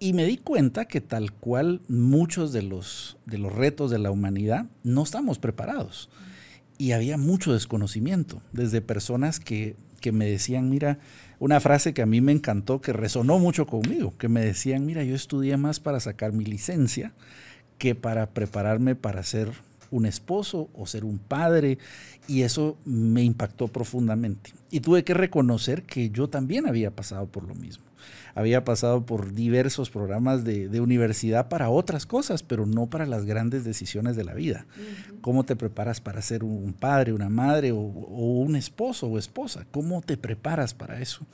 Y me di cuenta que tal cual muchos de los, de los retos de la humanidad no estamos preparados. Y había mucho desconocimiento, desde personas que, que me decían, mira, una frase que a mí me encantó, que resonó mucho conmigo, que me decían, mira, yo estudié más para sacar mi licencia que para prepararme para ser un esposo o ser un padre y eso me impactó profundamente. Y tuve que reconocer que yo también había pasado por lo mismo. Había pasado por diversos programas de, universidad para otras cosas, pero no para las grandes decisiones de la vida. ¿Cómo te preparas para ser un padre, una madre o, un esposo o esposa? ¿Cómo te preparas para eso?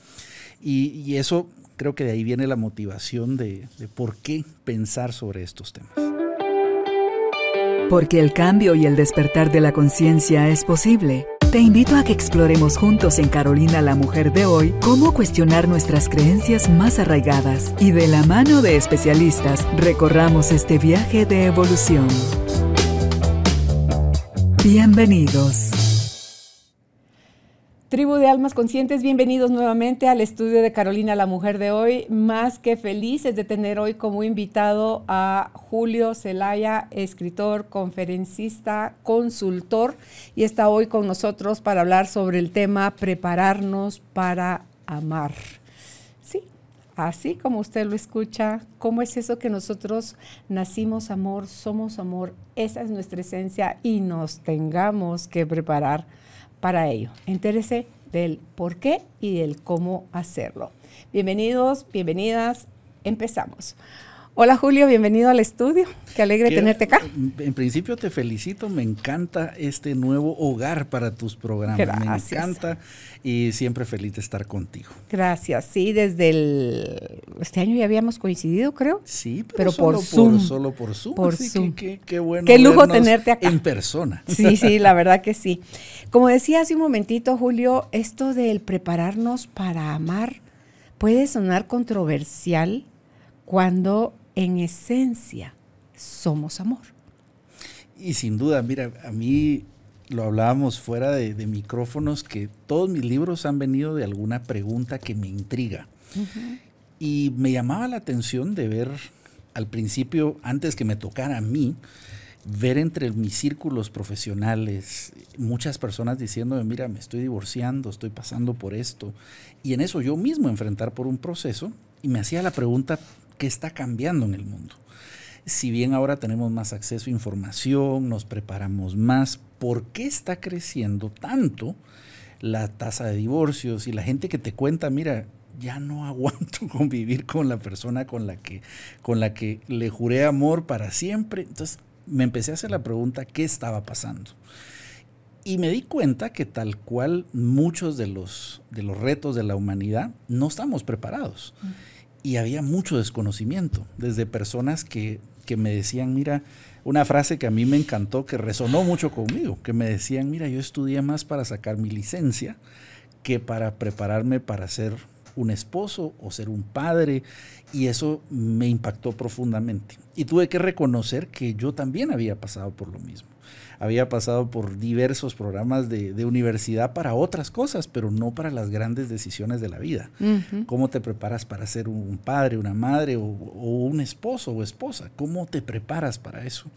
Y, eso creo que de ahí viene la motivación de por qué pensar sobre estos temas. Porque el cambio y el despertar de la conciencia es posible. Te invito a que exploremos juntos en Carolina la Mujer de hoy cómo cuestionar nuestras creencias más arraigadas y de la mano de especialistas recorramos este viaje de evolución. Bienvenidos. Tribu de Almas Conscientes, bienvenidos nuevamente al estudio de Carolina, la mujer de hoy. Más que felices de tener hoy como invitado a Julio Celaya, escritor, conferencista, consultor, y está hoy con nosotros para hablar sobre el tema prepararnos para amar. Sí, así como usted lo escucha, ¿cómo es eso que nosotros nacimos amor, somos amor? Esa es nuestra esencia y nos tengamos que preparar para ello. Entérese del por qué y del cómo hacerlo. Bienvenidos, bienvenidas, empezamos. Hola Julio, bienvenido al estudio. Qué alegre tenerte acá. En principio te felicito, me encanta este nuevo hogar para tus programas. Me encanta y siempre feliz de estar contigo. Gracias. Sí, desde el este año ya habíamos coincidido, creo. Sí, pero, solo por Zoom. solo por Zoom. Por qué bueno. Qué lujo tenerte acá. En persona. Sí, sí, la verdad que sí. Como decía hace un momentito, Julio, esto del prepararnos para amar puede sonar controversial cuando en esencia somos amor. Y sin duda, mira, a mí lo hablábamos fuera de, micrófonos, que todos mis libros han venido de alguna pregunta que me intriga. Y me llamaba la atención de ver al principio, antes que me tocara a mí, ver entre mis círculos profesionales muchas personas diciéndome, mira, me estoy divorciando, estoy pasando por esto, y en eso yo mismo enfrentar por un proceso, y me hacía la pregunta, ¿Qué está cambiando en el mundo. Si bien ahora tenemos más acceso a información, nos preparamos más, ¿por qué está creciendo tanto la tasa de divorcios y la gente que te cuenta, mira, ya no aguanto convivir con la persona con la que, con la que le juré amor para siempre? Entonces me empecé a hacer la pregunta, ¿qué estaba pasando? Y me di cuenta que tal cual muchos de los, de los retos de la humanidad no estamos preparados. Mm y había mucho desconocimiento, desde personas que, que me decían, mira, una frase que a mí me encantó, que resonó mucho conmigo, que me decían, mira, yo estudié más para sacar mi licencia que para prepararme para ser un esposo o ser un padre, y eso me impactó profundamente. Y tuve que reconocer que yo también había pasado por lo mismo. Había pasado por diversos programas de, universidad para otras cosas, pero no para las grandes decisiones de la vida. ¿Cómo te preparas para ser un padre, una madre o, un esposo o esposa? ¿Cómo te preparas para eso?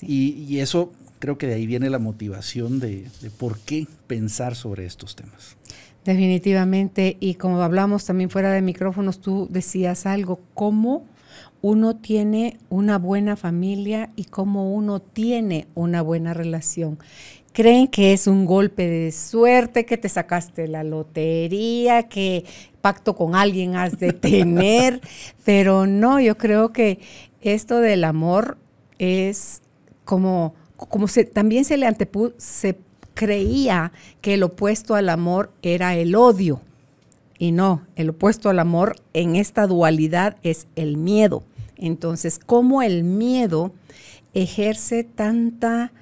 Y, eso creo que de ahí viene la motivación de, de, por qué pensar sobre estos temas. Definitivamente, y como hablamos también fuera de micrófonos, tú decías algo, ¿cómo uno tiene una buena familia y cómo uno tiene una buena relación. Creen que es un golpe de suerte, que te sacaste la lotería, que pacto con alguien has de tener, pero no, yo creo que esto del amor es como, como se, también se le antepuso, se creía que el opuesto al amor era el odio. Y no, el opuesto al amor en esta dualidad es el miedo. Entonces, cómo el miedo ejerce tanta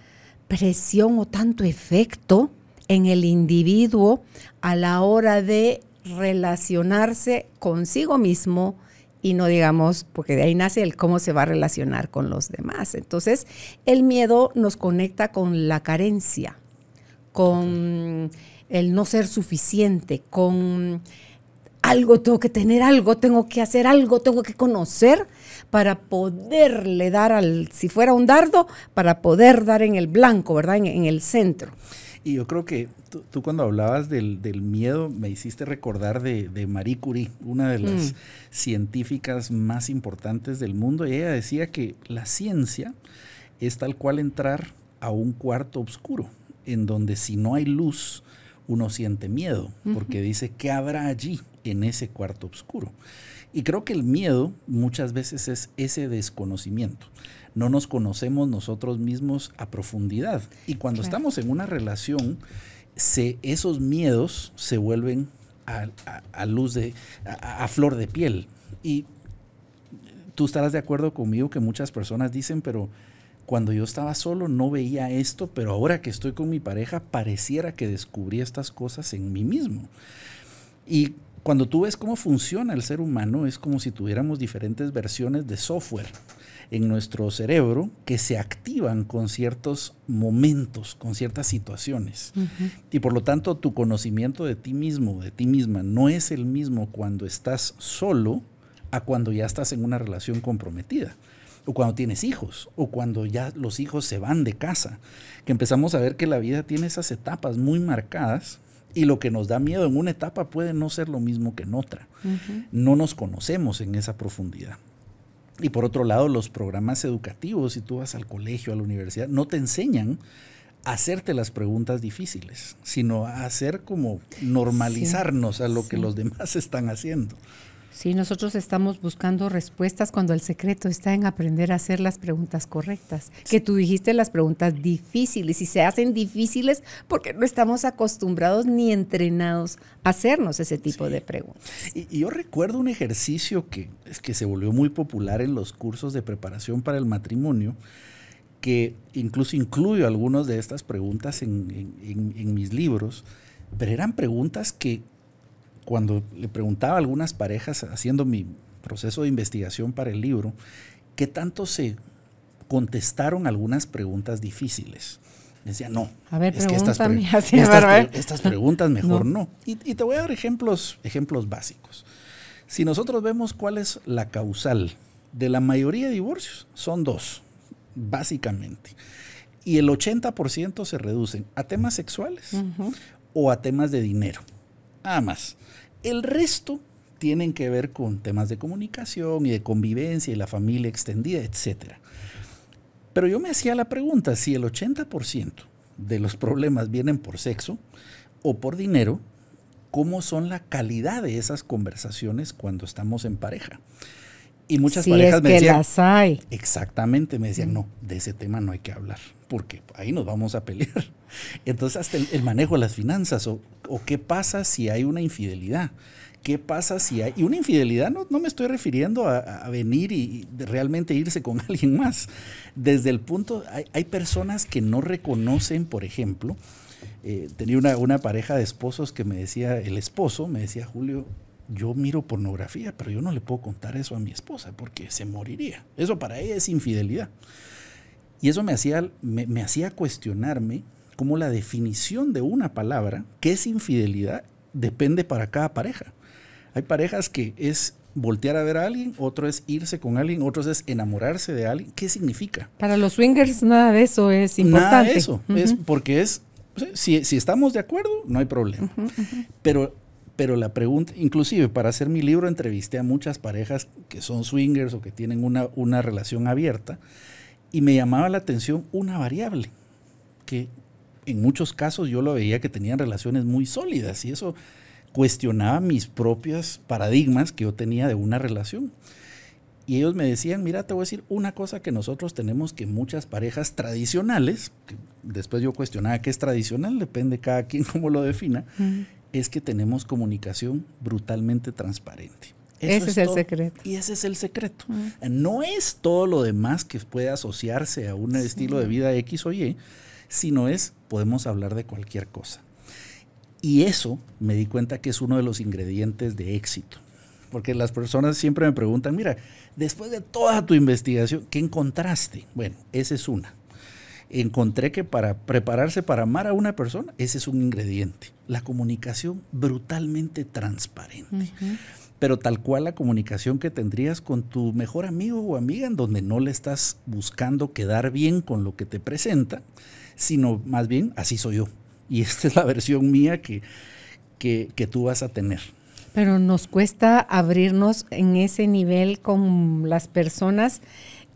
presión o tanto efecto en el individuo a la hora de relacionarse consigo mismo y no digamos, porque de ahí nace el cómo se va a relacionar con los demás. Entonces, el miedo nos conecta con la carencia, con el no ser suficiente, con algo, tengo que tener algo, tengo que hacer algo, tengo que conocer para poderle dar al, si fuera un dardo, para poder dar en el blanco, ¿verdad? En, el centro. Y yo creo que tú, cuando hablabas del, miedo me hiciste recordar de, de Marie Curie, una de las mm. científicas más importantes del mundo. ella decía que la ciencia es tal cual entrar a un cuarto oscuro, en donde si no hay luz, uno siente miedo, porque dice, ¿qué habrá allí en ese cuarto oscuro? Y creo que el miedo muchas veces es ese desconocimiento. No nos conocemos nosotros mismos a profundidad. Y cuando estamos en una relación, se, esos miedos se vuelven a, luz de, a, a flor de piel. Y tú estarás de acuerdo conmigo que muchas personas dicen, pero cuando yo estaba solo no veía esto, pero ahora que estoy con mi pareja pareciera que descubrí estas cosas en mí mismo. Y cuando tú ves cómo funciona el ser humano, es como si tuviéramos diferentes versiones de software en nuestro cerebro que se activan con ciertos momentos, con ciertas situaciones. Y por lo tanto, tu conocimiento de ti mismo, de ti misma, no es el mismo cuando estás solo a cuando ya estás en una relación comprometida o cuando tienes hijos, o cuando ya los hijos se van de casa, que empezamos a ver que la vida tiene esas etapas muy marcadas y lo que nos da miedo en una etapa puede no ser lo mismo que en otra. No nos conocemos en esa profundidad. Y por otro lado, los programas educativos, si tú vas al colegio, a la universidad, no te enseñan a hacerte las preguntas difíciles, sino a hacer como normalizarnos a lo que los demás están haciendo. Sí, nosotros estamos buscando respuestas cuando el secreto está en aprender a hacer las preguntas correctas. Que tú dijiste las preguntas difíciles y se hacen difíciles porque no estamos acostumbrados ni entrenados a hacernos ese tipo de preguntas. Y, yo recuerdo un ejercicio que, es que se volvió muy popular en los cursos de preparación para el matrimonio que incluso incluyo algunas de estas preguntas en mis libros, pero eran preguntas que, cuando le preguntaba a algunas parejas haciendo mi proceso de investigación para el libro, ¿qué tanto se contestaron algunas preguntas difíciles? Decía, no, a ver, es que estas, preguntas mejor no. Y, te voy a dar ejemplos, ejemplos básicos. Si nosotros vemos cuál es la causal de la mayoría de divorcios, son dos, básicamente. Y el 80% se reducen a temas sexuales o a temas de dinero nada más. El resto tienen que ver con temas de comunicación y de convivencia y la familia extendida, etc. Pero yo me hacía la pregunta, si el 80% de los problemas vienen por sexo o por dinero, ¿cómo son la calidad de esas conversaciones cuando estamos en pareja? Y muchas parejas me decían. Exactamente, me decían, no, de ese tema no hay que hablar, porque ahí nos vamos a pelear. Entonces, hasta el, manejo de las finanzas, o, qué pasa si hay una infidelidad. ¿Qué pasa si hay.? Y una infidelidad no, no me estoy refiriendo a, venir y, realmente irse con alguien más. Desde el punto. Hay, personas que no reconocen, por ejemplo. Eh, tenía una, una pareja de esposos que me decía, el esposo me decía, Julio, yo miro pornografía, pero yo no le puedo contar eso a mi esposa porque se moriría. Eso para ella es infidelidad. Y eso me hacía, me, hacía cuestionarme cómo la definición de una palabra, que es infidelidad, depende para cada pareja. Hay parejas que es voltear a ver a alguien, otro es irse con alguien, otro es enamorarse de alguien. ¿Qué significa? Para los swingers nada de eso es importante. Nada de eso, es porque es, si, si, estamos de acuerdo, no hay problema. Pero pero la pregunta, inclusive para hacer mi libro entrevisté a muchas parejas que son swingers o que tienen una, una relación abierta y me llamaba la atención una variable que en muchos casos yo lo veía que tenían relaciones muy sólidas y eso cuestionaba mis propios paradigmas que yo tenía de una relación. Y ellos me decían, mira, te voy a decir una cosa que nosotros tenemos que muchas parejas tradicionales, después yo cuestionaba qué es tradicional, depende cada quien cómo lo defina, es que tenemos comunicación brutalmente transparente. ese es, el secreto. Y ese es el secreto. Mm. No es todo lo demás que puede asociarse a un estilo de vida X o Y, sino es podemos hablar de cualquier cosa. Y eso me di cuenta que es uno de los ingredientes de éxito. Porque las personas siempre me preguntan, mira, después de toda tu investigación, ¿qué encontraste? Bueno, esa es una encontré que para prepararse para amar a una persona, ese es un ingrediente, la comunicación brutalmente transparente. Pero tal cual la comunicación que tendrías con tu mejor amigo o amiga, en donde no le estás buscando quedar bien con lo que te presenta, sino más bien así soy yo. Y esta es la versión mía que, que, que tú vas a tener. Pero nos cuesta abrirnos en ese nivel con las personas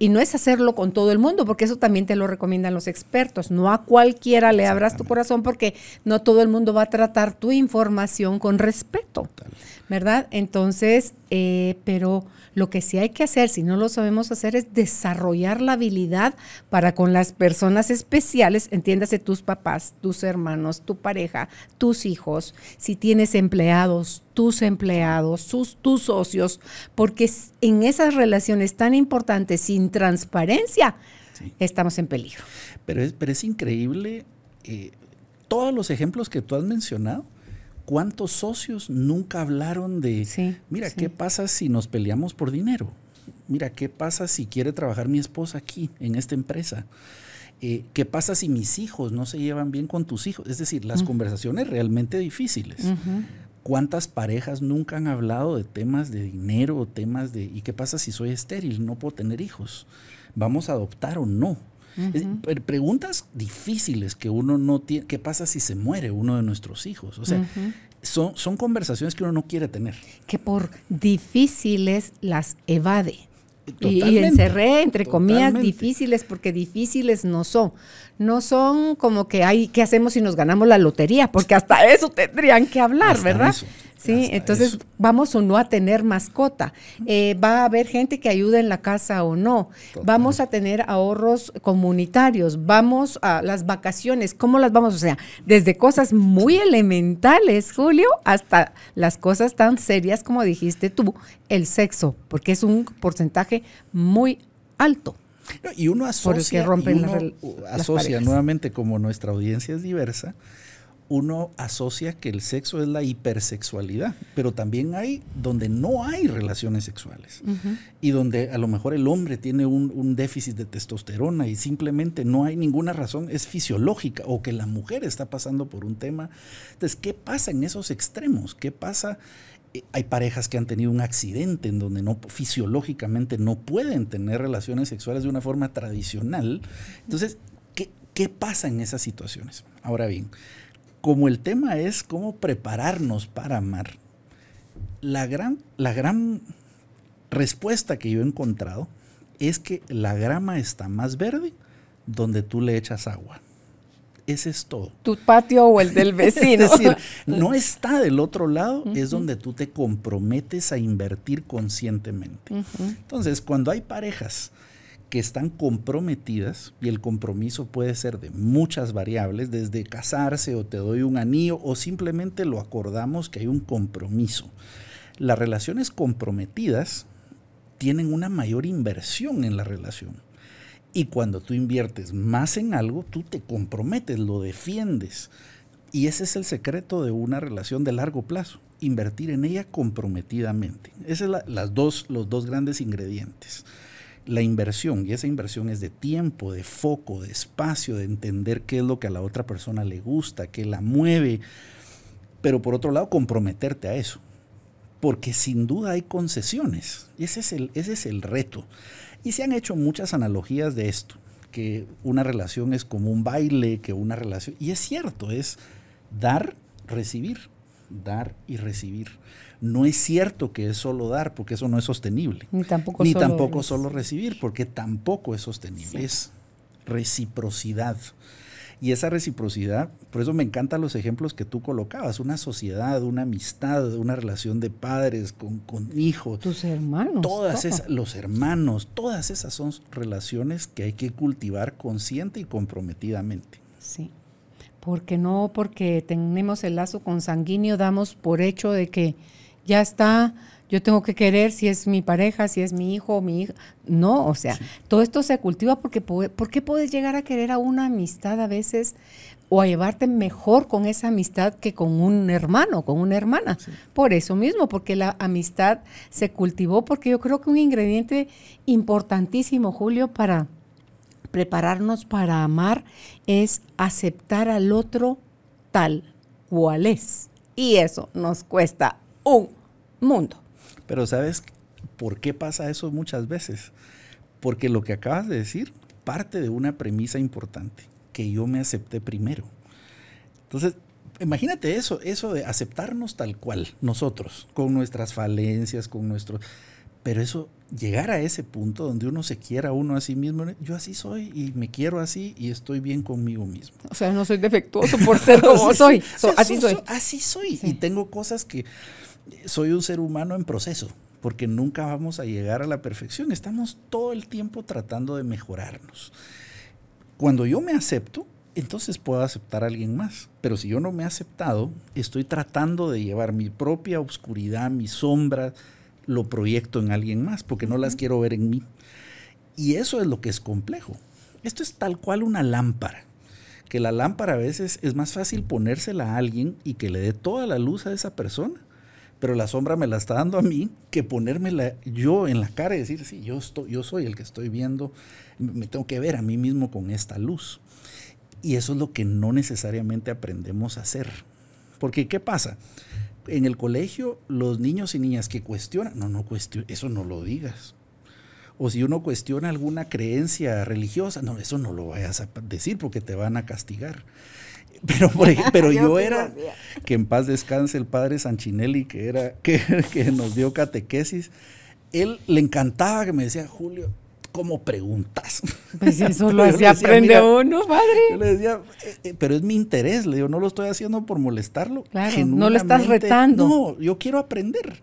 y no es hacerlo con todo el mundo, porque eso también te lo recomiendan los expertos. No a cualquiera le abras tu corazón porque no todo el mundo va a tratar tu información con respeto, ¿verdad? Entonces, eh, pero lo que sí hay que hacer, si no lo sabemos hacer, es desarrollar la habilidad para con las personas especiales, entiéndase tus papás, tus hermanos, tu pareja, tus hijos, si tienes empleados, tus empleados, tus socios, porque en esas relaciones tan importantes sin transparencia estamos en peligro. Pero es, pero es increíble eh, todos los ejemplos que tú has mencionado. ¿Cuántos socios nunca hablaron de, mira, ¿qué pasa si nos peleamos por dinero? Mira, ¿qué pasa si quiere trabajar mi esposa aquí, en esta empresa? Eh, ¿Qué pasa si mis hijos no se llevan bien con tus hijos? Es decir, las conversaciones realmente difíciles. ¿Cuántas parejas nunca han hablado de temas de dinero, o temas de, ¿y qué pasa si soy estéril? No puedo tener hijos. ¿Vamos a adoptar o no? preguntas difíciles que uno no tiene. ¿Qué pasa si se muere uno de nuestros hijos? O sea, son, son conversaciones que uno no quiere tener. Que por difíciles las evade. Y encerré, entre comillas, difíciles, porque difíciles no son. No son como que hay, ¿qué hacemos si nos ganamos la lotería? Porque hasta eso tendrían que hablar, ¿verdad? ¿sí? Entonces, vamos o no a tener mascota. Eh, va a haber gente que ayude en la casa o no. Vamos a tener ahorros comunitarios. Vamos a las vacaciones. ¿Cómo las vamos? O sea, desde cosas muy elementales, Julio, hasta las cosas tan serias como dijiste tú, el sexo, porque es un porcentaje muy alto. y uno asocia, nuevamente, como nuestra audiencia es diversa, uno asocia que el sexo es la hipersexualidad, pero también hay donde no hay relaciones sexuales y donde a lo mejor el hombre tiene un, déficit de testosterona y simplemente no hay ninguna razón, es fisiológica o que la mujer está pasando por un tema. Entonces, ¿qué pasa en esos extremos? ¿Qué pasa? Eh, hay parejas que han tenido un accidente en donde no fisiológicamente no pueden tener relaciones sexuales de una forma tradicional. Entonces, ¿qué, qué pasa en esas situaciones? Ahora bien, como el tema es cómo prepararnos para amar, la gran, respuesta que yo he encontrado es que la grama está más verde donde tú le echas agua. Ese es todo. Tu patio o el del vecino. es decir, no está del otro lado, es donde tú te comprometes a invertir conscientemente. Entonces, cuando hay parejas que están comprometidas, y el compromiso puede ser de muchas variables, desde casarse o te doy un anillo o simplemente lo acordamos que hay un compromiso. Las relaciones comprometidas tienen una mayor inversión en la relación. Y cuando tú inviertes más en algo, tú te comprometes, lo defiendes. Y ese es el secreto de una relación de largo plazo, invertir en ella comprometidamente. Esos es son los dos grandes ingredientes la inversión, y esa inversión es de tiempo, de foco, de espacio, de entender qué es lo que a la otra persona le gusta, qué la mueve, pero por otro lado comprometerte a eso, porque sin duda hay concesiones, y ese es el, ese es el reto. Y se han hecho muchas analogías de esto, que una relación es como un baile, que una relación, y es cierto, es dar, recibir, dar y recibir no es cierto que es solo dar, porque eso no es sostenible. Ni tampoco, Ni solo, tampoco solo recibir, porque tampoco es sostenible. Es reciprocidad. Y esa reciprocidad, por eso me encantan los ejemplos que tú colocabas, una sociedad, una amistad, una relación de padres con, con hijos. Tus hermanos. Todas esas, los hermanos, todas esas son relaciones que hay que cultivar consciente y comprometidamente. Sí, porque no porque tenemos el lazo consanguíneo, damos por hecho de que ya está, yo tengo que querer si es mi pareja, si es mi hijo, mi hija. No, o sea, todo esto se cultiva porque ¿por qué puedes llegar a querer a una amistad a veces o a llevarte mejor con esa amistad que con un hermano, con una hermana? Por eso mismo, porque la amistad se cultivó, porque yo creo que un ingrediente importantísimo, Julio, para prepararnos para amar es aceptar al otro tal cual es. Y eso nos cuesta un mundo. Pero ¿sabes por qué pasa eso muchas veces? Porque lo que acabas de decir parte de una premisa importante, que yo me acepté primero. Entonces, imagínate eso, eso de aceptarnos tal cual, nosotros, con nuestras falencias, con nuestro... Pero eso, llegar a ese punto donde uno se quiera uno a sí mismo, yo así soy y me quiero así y estoy bien conmigo mismo. O sea, no soy defectuoso por ser como soy, así soy. así soy. Y tengo cosas que soy un ser humano en proceso, porque nunca vamos a llegar a la perfección. Estamos todo el tiempo tratando de mejorarnos. Cuando yo me acepto, entonces puedo aceptar a alguien más. Pero si yo no me he aceptado, estoy tratando de llevar mi propia oscuridad, mi sombra, lo proyecto en alguien más, porque no las quiero ver en mí. Y eso es lo que es complejo. Esto es tal cual una lámpara, que la lámpara a veces es más fácil ponérsela a alguien y que le dé toda la luz a esa persona pero la sombra me la está dando a mí que ponérmela yo en la cara y decir, sí, yo, estoy, yo soy el que estoy viendo, me tengo que ver a mí mismo con esta luz. Y eso es lo que no necesariamente aprendemos a hacer. Porque, ¿qué pasa? En el colegio, los niños y niñas que cuestionan, no, no cuestionan, eso no lo digas. O si uno cuestiona alguna creencia religiosa, no, eso no lo vayas a decir porque te van a castigar. Pero, pero yo era, que en paz descanse el padre Sanchinelli, que, era, que, nos dio catequesis, él le encantaba que me decía, Julio, ¿cómo preguntas? Pues eso lo hacía, aprende uno, padre. Yo le decía, eh, eh, pero es mi interés, le digo, no lo estoy haciendo por molestarlo. no lo estás retando. No, yo quiero aprender.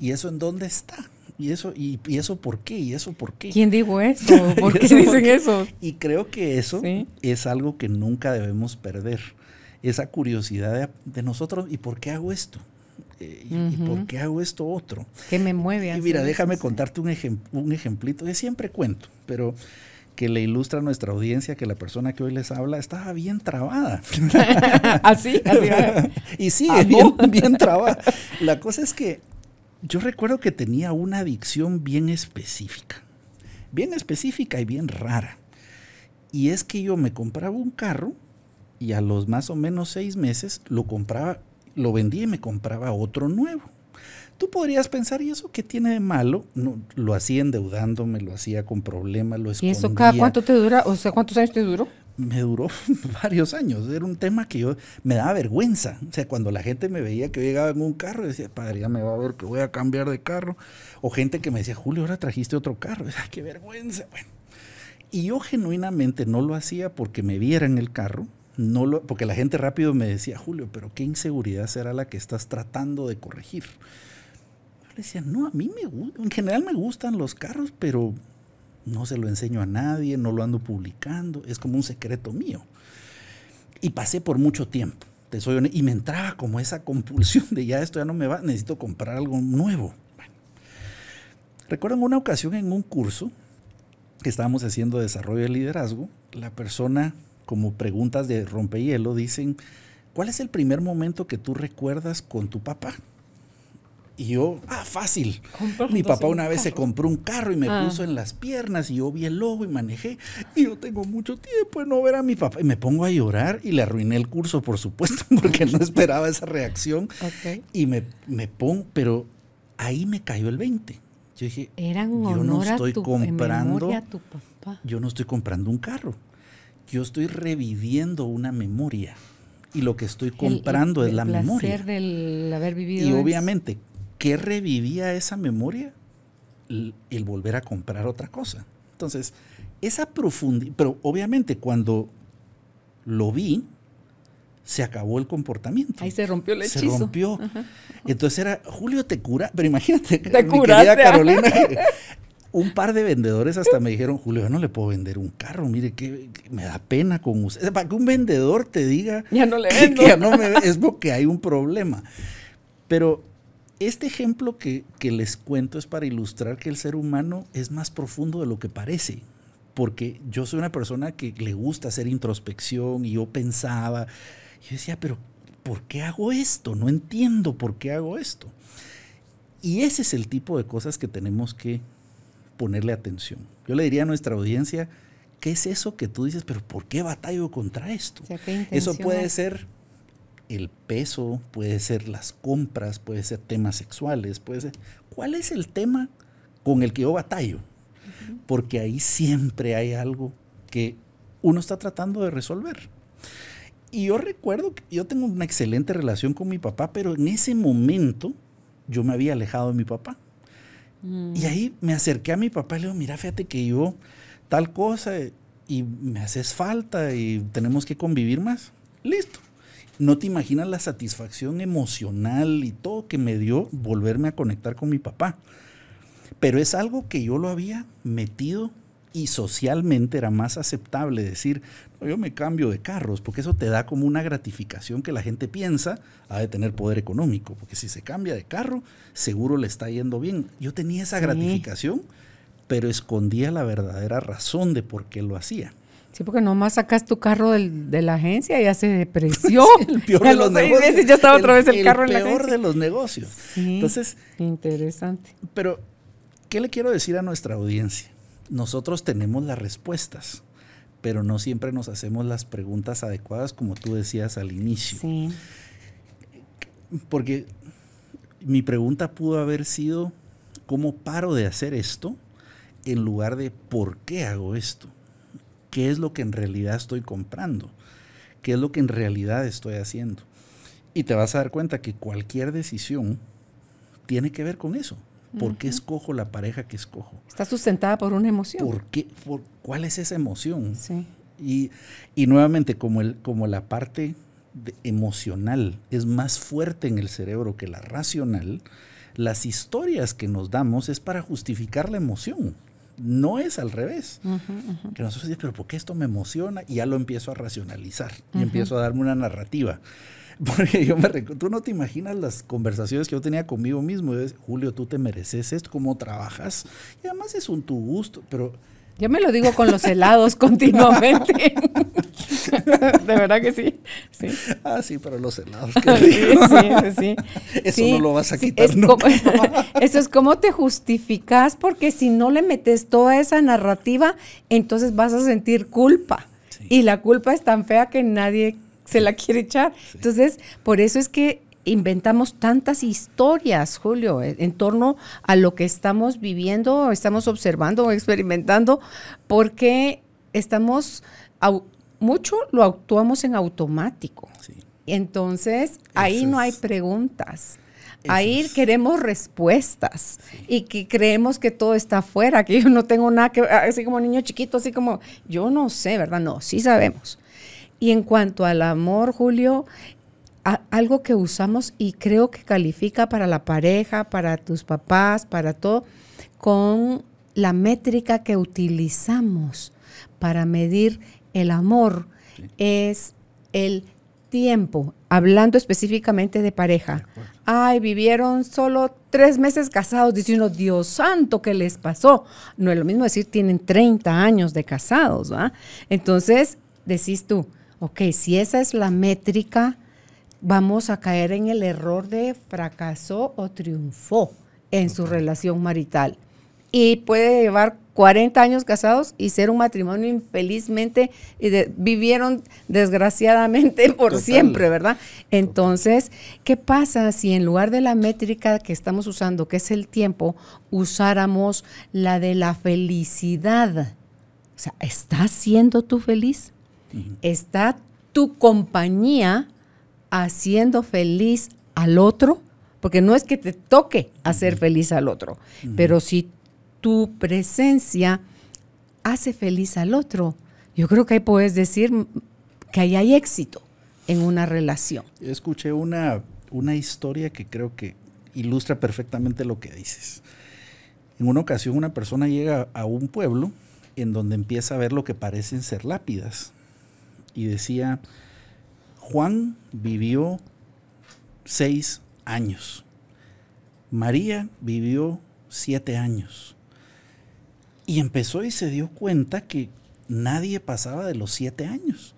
¿Y eso en dónde está? ¿Y eso, y, eso por qué? ¿Y eso por qué? ¿Quién dijo eso? ¿Por qué dicen eso? Y creo que eso es algo que nunca debemos perder esa curiosidad de, nosotros, ¿y por qué hago esto? Eh, ¿Y por qué hago esto otro? Que me mueve. Y mira, déjame contarte un, un ejemplito que siempre cuento, pero que le ilustra a nuestra audiencia que la persona que hoy les habla estaba bien trabada. Ah, así, y sí, bien, ah, bien trabada. La cosa es que yo recuerdo que tenía una adicción bien específica, bien específica y bien rara. Y es que yo me compraba un carro y a los más o menos seis meses lo compraba, lo vendía y me compraba otro nuevo. Tú podrías pensar, ¿y eso qué tiene de malo? No, lo hacía endeudándome, lo hacía con problemas, lo escondía. ¿Y eso cada cuánto te dura? O sea, ¿cuántos años te duró? Me duró varios años. Era un tema que yo me daba vergüenza. O sea, cuando la gente me veía que yo llegaba en un carro, decía, padre, ya me va a ver que voy a cambiar de carro. O gente que me decía, Julio, ahora trajiste otro carro. qué vergüenza. y yo genuinamente no lo hacía porque me viera en el carro, no lo, porque la gente rápido me decía, Julio, pero ¿qué inseguridad será la que estás tratando de corregir? Yo le decía, no, a mí me gusta, en general me gustan los carros, pero no se lo enseño a nadie, no lo ando publicando, es como un secreto mío. Y pasé por mucho tiempo, te soy y me entraba como esa compulsión de ya esto ya no me va, necesito comprar algo nuevo. recuerdan Recuerdo en una ocasión en un curso que estábamos haciendo desarrollo de liderazgo, la persona como preguntas de rompehielo, dicen, ¿cuál es el primer momento que tú recuerdas con tu papá? Y yo, ah, fácil. Mi papá una vez se compró un carro y me ah. puso en las piernas y yo vi el logo y manejé. Y yo tengo mucho tiempo de no ver a mi papá. Y me pongo a llorar y le arruiné el curso, por supuesto, porque no esperaba esa reacción. Y me, pongo, pero ahí me cayó el 20. Yo dije, Era un honor no estoy comprando, tu papá. Yo no estoy comprando un carro yo estoy reviviendo una memoria y lo que estoy comprando es la memoria. del haber vivido. Y obviamente, ¿qué revivía esa memoria? El, volver a comprar otra cosa. Entonces, esa profundidad, pero obviamente cuando lo vi, se acabó el comportamiento. Ahí se rompió el hechizo. Se rompió. Entonces era, Julio, te cura, pero imagínate, te mi querida Carolina, un par de vendedores hasta me dijeron, Julio, yo no le puedo vender un carro, mire, que, me da pena con usted. Para que un vendedor te diga ya no le vendo, ya no me, es porque hay un problema. Pero este ejemplo que, que les cuento es para ilustrar que el ser humano es más profundo de lo que parece. Porque yo soy una persona que le gusta hacer introspección y yo pensaba, yo decía, pero ¿por qué hago esto? No entiendo por qué hago esto. Y ese es el tipo de cosas que tenemos que ponerle atención. Yo le diría a nuestra audiencia, ¿qué es eso que tú dices? Pero ¿por qué batallo contra esto? eso puede ser el peso, puede ser las compras, puede ser temas sexuales, puede ser... ¿Cuál es el tema con el que yo batallo? Porque ahí siempre hay algo que uno está tratando de resolver. Y yo recuerdo que yo tengo una excelente relación con mi papá, pero en ese momento yo me había alejado de mi papá. Y ahí me acerqué a mi papá y le digo, mira, fíjate que yo tal cosa y me haces falta y tenemos que convivir más. Listo. No te imaginas la satisfacción emocional y todo que me dio volverme a conectar con mi papá. Pero es algo que yo lo había metido y socialmente era más aceptable decir, yo me cambio de carros, porque eso te da como una gratificación que la gente piensa ha de tener poder económico, porque si se cambia de carro, seguro le está yendo bien. Yo tenía esa gratificación, pero escondía la verdadera razón de por qué lo hacía. Sí, porque nomás sacas tu carro de la agencia y hace depresión el peor de los, negocios. ya estaba otra vez el, carro en la agencia. El peor de los negocios. Entonces. Interesante. Pero, ¿qué le quiero decir a nuestra audiencia? Nosotros tenemos las respuestas pero no siempre nos hacemos las preguntas adecuadas, como tú decías al inicio. Porque mi pregunta pudo haber sido, ¿cómo paro de hacer esto? En lugar de, ¿por qué hago esto? ¿Qué es lo que en realidad estoy comprando? ¿Qué es lo que en realidad estoy haciendo? Y te vas a dar cuenta que cualquier decisión tiene que ver con eso. ¿Por qué escojo la pareja que escojo? Está sustentada por una emoción. ¿Por qué? ¿Cuál es esa emoción? Y, y nuevamente, como, el, como la parte emocional es más fuerte en el cerebro que la racional, las historias que nos damos es para justificar la emoción. No es al revés. Que nosotros decimos, pero ¿por qué esto me emociona? Y ya lo empiezo a racionalizar y empiezo a darme una narrativa. Porque yo me recuerdo, tú no te imaginas las conversaciones que yo tenía conmigo mismo. Julio, tú te mereces esto, cómo trabajas. Y además es un tu gusto, pero... Yo me lo digo con los helados continuamente. de verdad que sí. Ah, sí, pero los helados. Sí, sí, sí. Eso no lo vas a quitar. Es como, eso es cómo te justificas, porque si no le metes toda esa narrativa, entonces vas a sentir culpa. Y la culpa es tan fea que nadie se la quiere echar. Entonces, por eso es que inventamos tantas historias, Julio, eh, en torno a lo que estamos viviendo, estamos observando o experimentando, porque estamos, mucho lo actuamos en automático. Entonces, ahí no hay preguntas. ahí queremos respuestas y que creemos que todo está afuera, que yo no tengo nada que, así como niño chiquito, así como, yo no sé, ¿verdad? No, sí sabemos. Y en cuanto al amor, Julio, algo que usamos y creo que califica para la pareja, para tus papás, para todo, con la métrica que utilizamos para medir el amor es el tiempo, hablando específicamente de pareja. Ay, vivieron solo tres meses casados, diciendo Dios santo, ¿qué les pasó? No es lo mismo decir, tienen 30 años de casados, ¿va? Entonces, decís tú, ok, si esa es la métrica, vamos a caer en el error de fracasó o triunfó en su relación marital. Y puede llevar 40 años casados y ser un matrimonio infelizmente, y vivieron desgraciadamente por siempre, ¿verdad? Entonces, ¿qué pasa si en lugar de la métrica que estamos usando, que es el tiempo, usáramos la de la felicidad? O sea, ¿estás siendo tú feliz? ¿Está tu compañía haciendo feliz al otro? Porque no es que te toque hacer feliz al otro, pero si tu presencia hace feliz al otro, yo creo que ahí puedes decir que ahí hay éxito en una relación. escuché una historia que creo que ilustra perfectamente lo que dices. En una ocasión una persona llega a un pueblo en donde empieza a ver lo que parecen ser lápidas y decía, Juan vivió seis años, María vivió siete años. Y empezó y se dio cuenta que nadie pasaba de los siete años.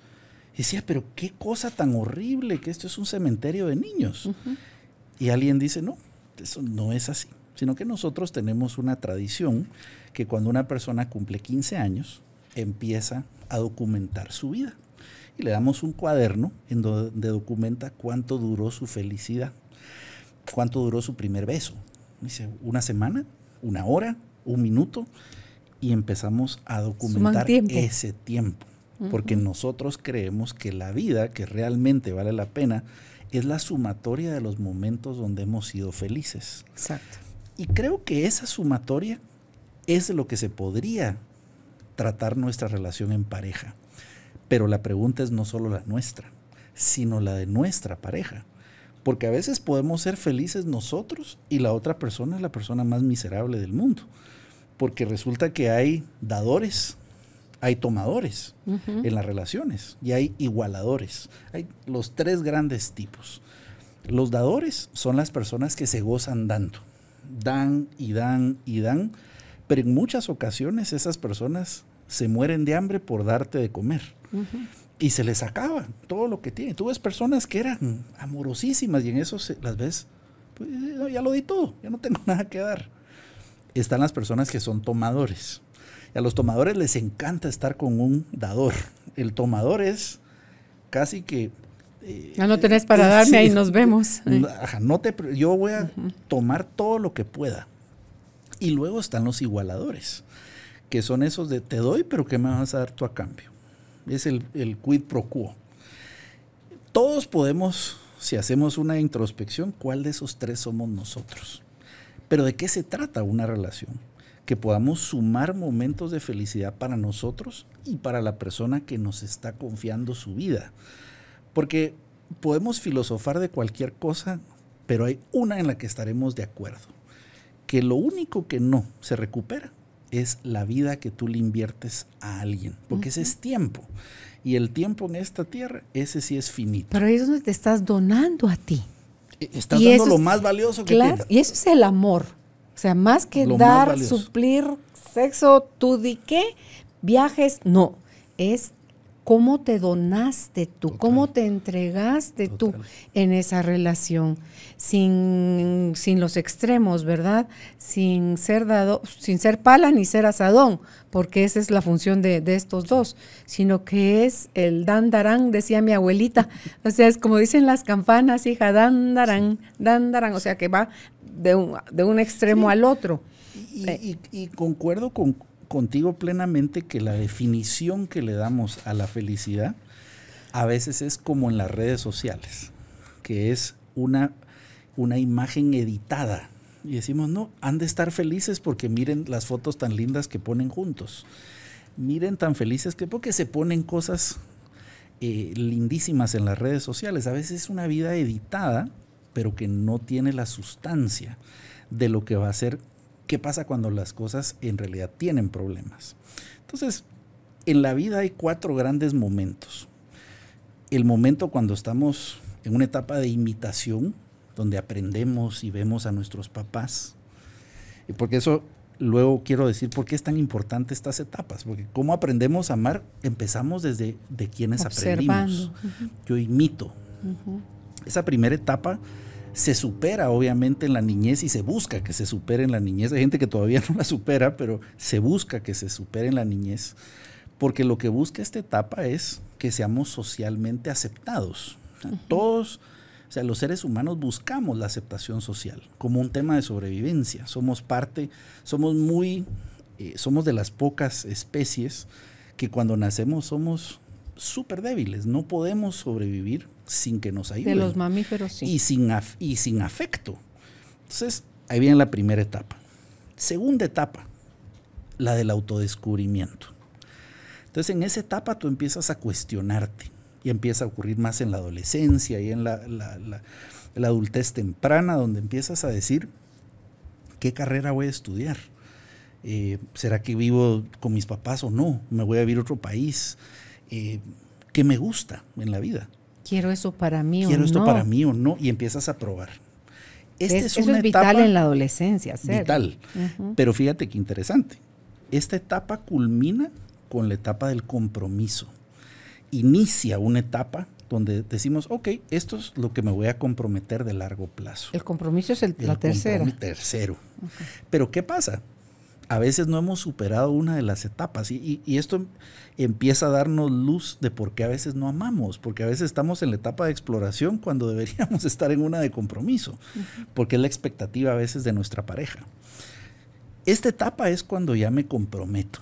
decía, pero qué cosa tan horrible que esto es un cementerio de niños. Y alguien dice, no, eso no es así, sino que nosotros tenemos una tradición que cuando una persona cumple 15 años, empieza a documentar su vida y le damos un cuaderno en donde documenta cuánto duró su felicidad, cuánto duró su primer beso. Dice, una semana, una hora, un minuto, y empezamos a documentar ese tiempo. Porque nosotros creemos que la vida que realmente vale la pena es la sumatoria de los momentos donde hemos sido felices. Exacto. Y creo que esa sumatoria es lo que se podría tratar nuestra relación en pareja. Pero la pregunta es no solo la nuestra, sino la de nuestra pareja. Porque a veces podemos ser felices nosotros y la otra persona es la persona más miserable del mundo. Porque resulta que hay dadores, hay tomadores en las relaciones y hay igualadores. Hay los tres grandes tipos. Los dadores son las personas que se gozan dando. Dan y dan y dan. Pero en muchas ocasiones esas personas se mueren de hambre por darte de comer. Y se les acaba todo lo que tienen. Tú ves personas que eran amorosísimas y en eso las ves, pues, ya lo di todo, ya no tengo nada que dar. Están las personas que son tomadores. Y a los tomadores les encanta estar con un dador. El tomador es casi que eh, ya no tenés para eh, darme, ahí nos vemos. no te, yo voy a tomar todo lo que pueda. Y luego están los igualadores, que son esos de te doy, pero ¿qué me vas a dar tú a cambio? Es el, el quid pro quo. Todos podemos, si hacemos una introspección, cuál de esos tres somos nosotros. Pero ¿de qué se trata una relación? Que podamos sumar momentos de felicidad para nosotros y para la persona que nos está confiando su vida. Porque podemos filosofar de cualquier cosa, pero hay una en la que estaremos de acuerdo, que lo único que no se recupera es la vida que tú le inviertes a alguien, porque ese es tiempo. Y el tiempo en esta tierra, ese sí es finito. Pero eso es te estás donando a ti. E, estás dando lo más valioso que claro, Y eso es el amor. O sea, más que dar, suplir, sexo, tú di qué, viajes, no. Es cómo te donaste tú, cómo te entregaste tú en esa relación, sin, sin, los extremos, ¿verdad? Sin ser dado, sin ser pala ni ser asadón, porque esa es la función de, estos dos, sino que es el dandarán, decía mi abuelita. O sea, es como dicen las campanas, hija, dandarán, dandarán, o sea que va de un, de un extremo al otro. y, eh. concuerdo con, contigo plenamente que la definición que le damos a la felicidad a veces es como en las redes sociales, que es una, una imagen editada. Y decimos, no, han de estar felices porque miren las fotos tan lindas que ponen juntos. Miren tan felices que porque se ponen cosas eh, lindísimas en las redes sociales. A veces es una vida editada, pero que no tiene la sustancia de lo que va a ser ¿Qué pasa cuando las cosas en realidad tienen problemas? Entonces, en la vida hay cuatro grandes momentos. El momento cuando estamos en una etapa de imitación, donde aprendemos y vemos a nuestros papás. Y porque eso luego quiero decir por qué es tan importante estas etapas, porque cómo aprendemos a amar, empezamos desde de quienes aprendimos. Yo imito. Esa primera etapa se supera obviamente en la niñez y se busca que se supere en la niñez. Hay gente que todavía no la supera, pero se busca que se supere en la niñez, porque lo que busca esta etapa es que seamos socialmente aceptados. Todos, o sea, los seres humanos buscamos la aceptación social como un tema de sobrevivencia. Somos parte, somos muy, eh, somos de las pocas especies que cuando nacemos somos súper débiles. No podemos sobrevivir sin que nos ayuden. De los mamíferos, sí. Y sin, y sin afecto. Entonces, ahí viene la primera etapa. Segunda etapa, la del autodescubrimiento. Entonces, en esa etapa tú empiezas a cuestionarte y empieza a ocurrir más en la adolescencia y en la, adultez temprana, donde empiezas a decir, ¿qué carrera voy a estudiar? Eh, ¿Será que vivo con mis papás o no? ¿Me voy a vivir a otro país? Qué eh, que me gusta en la vida. Quiero eso para mí o no. Quiero esto para mí o no, y empiezas a probar. es, eso es vital en la adolescencia, ¿cierto? Vital. Pero fíjate qué interesante. Esta etapa culmina con la etapa del compromiso. Inicia una etapa donde decimos, ok, esto es lo que me voy a comprometer de largo plazo. El compromiso es el, el Tercero. Pero ¿qué pasa? a veces no hemos superado una de las etapas y, esto empieza a darnos luz de por qué a veces no amamos, porque a veces estamos en la etapa de exploración cuando deberíamos estar en una de compromiso, porque es la expectativa a veces de nuestra pareja. Esta etapa es cuando ya me comprometo.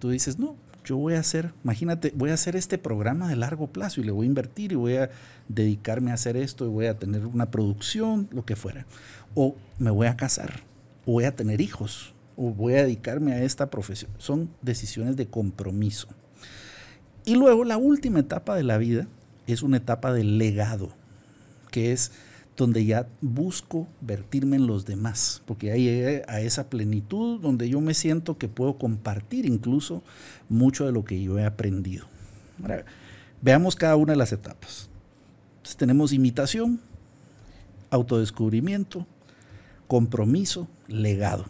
Tú dices, no, yo voy a hacer, imagínate, voy a hacer este programa de largo plazo y le voy a invertir y voy a dedicarme a hacer esto y voy a tener una producción, lo que fuera. O me voy a casar, o voy a tener hijos, o voy a dedicarme a esta profesión. Son decisiones de compromiso. Y luego la última etapa de la vida es una etapa de legado, que es donde ya busco vertirme en los demás, porque ya llegué a esa plenitud donde yo me siento que puedo compartir incluso mucho de lo que yo he aprendido. veamos cada una de las etapas. tenemos imitación, autodescubrimiento, compromiso, legado.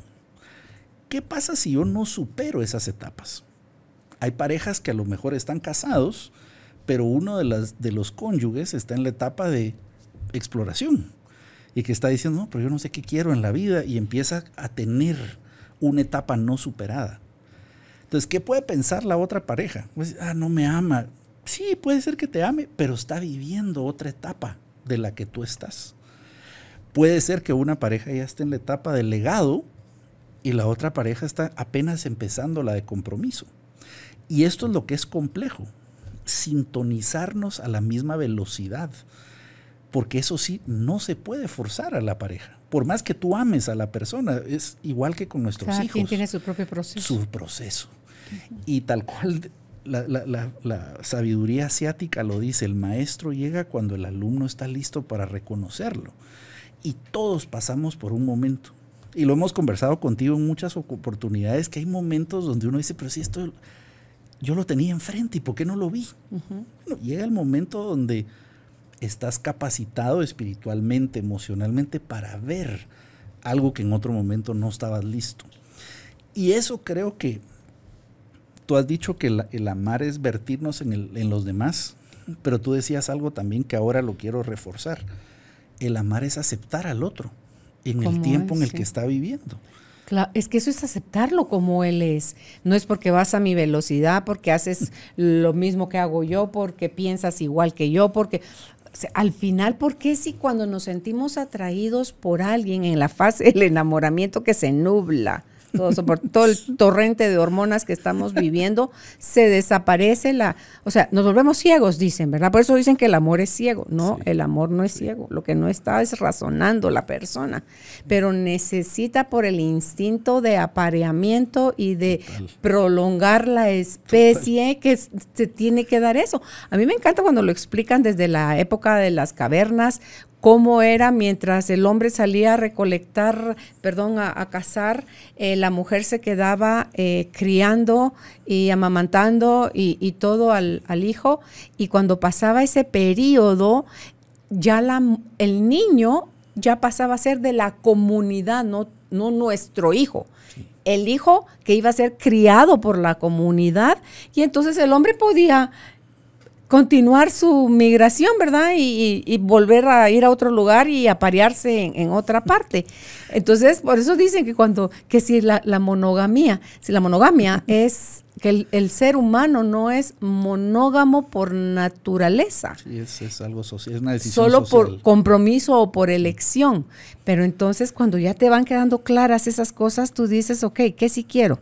¿Qué pasa si yo no supero esas etapas? Hay parejas que a lo mejor están casados, pero uno de, las, de los cónyuges está en la etapa de exploración y que está diciendo, no, pero yo no sé qué quiero en la vida y empieza a tener una etapa no superada. Entonces, ¿qué puede pensar la otra pareja? Pues, ah, no me ama. Sí, puede ser que te ame, pero está viviendo otra etapa de la que tú estás. Puede ser que una pareja ya esté en la etapa del legado y la otra pareja está apenas empezando la de compromiso. Y esto es lo que es complejo, sintonizarnos a la misma velocidad, porque eso sí, no se puede forzar a la pareja. Por más que tú ames a la persona, es igual que con nuestros Cada hijos. Quien tiene su propio proceso. Su proceso. Y tal cual la, sabiduría asiática lo dice, el maestro llega cuando el alumno está listo para reconocerlo. Y todos pasamos por un momento y lo hemos conversado contigo en muchas oportunidades, que hay momentos donde uno dice, pero si esto yo lo tenía enfrente y por qué no lo vi. llega el momento donde estás capacitado espiritualmente, emocionalmente para ver algo que en otro momento no estabas listo. Y eso creo que tú has dicho que el, amar es vertirnos en, los demás, pero tú decías algo también que ahora lo quiero reforzar. El amar es aceptar al otro en el tiempo en el que está viviendo. Claro, es que eso es aceptarlo como él es. No es porque vas a mi velocidad, porque haces lo mismo que hago yo, porque piensas igual que yo, porque al final, ¿por qué si cuando nos sentimos atraídos por alguien en la fase del enamoramiento que se nubla, todo, todo el torrente de hormonas que estamos viviendo, se desaparece la, o sea, nos volvemos ciegos, dicen, ¿verdad? Por eso dicen que el amor es ciego. No, el amor no es ciego. Lo que no está es razonando la persona, pero necesita por el instinto de apareamiento y de prolongar la especie que se tiene que dar eso. A mí me encanta cuando lo explican desde la época de las cavernas, cómo era mientras el hombre salía a recolectar, perdón, a, casar cazar, eh, la mujer se quedaba eh, criando y amamantando y, todo al, hijo. Y cuando pasaba ese periodo, ya la, el niño ya pasaba a ser de la comunidad, no, nuestro hijo. El hijo que iba a ser criado por la comunidad y entonces el hombre podía continuar su migración, ¿verdad? Y, volver a ir a otro lugar y aparearse en, en, otra parte. Entonces, por eso dicen que cuando, que si la, la monogamia, si la monogamia es que el, ser humano no es monógamo por naturaleza. Sí, es, algo social, es Solo por compromiso o por elección. Pero entonces cuando ya te van quedando claras esas cosas, tú dices, ok, ¿qué si quiero?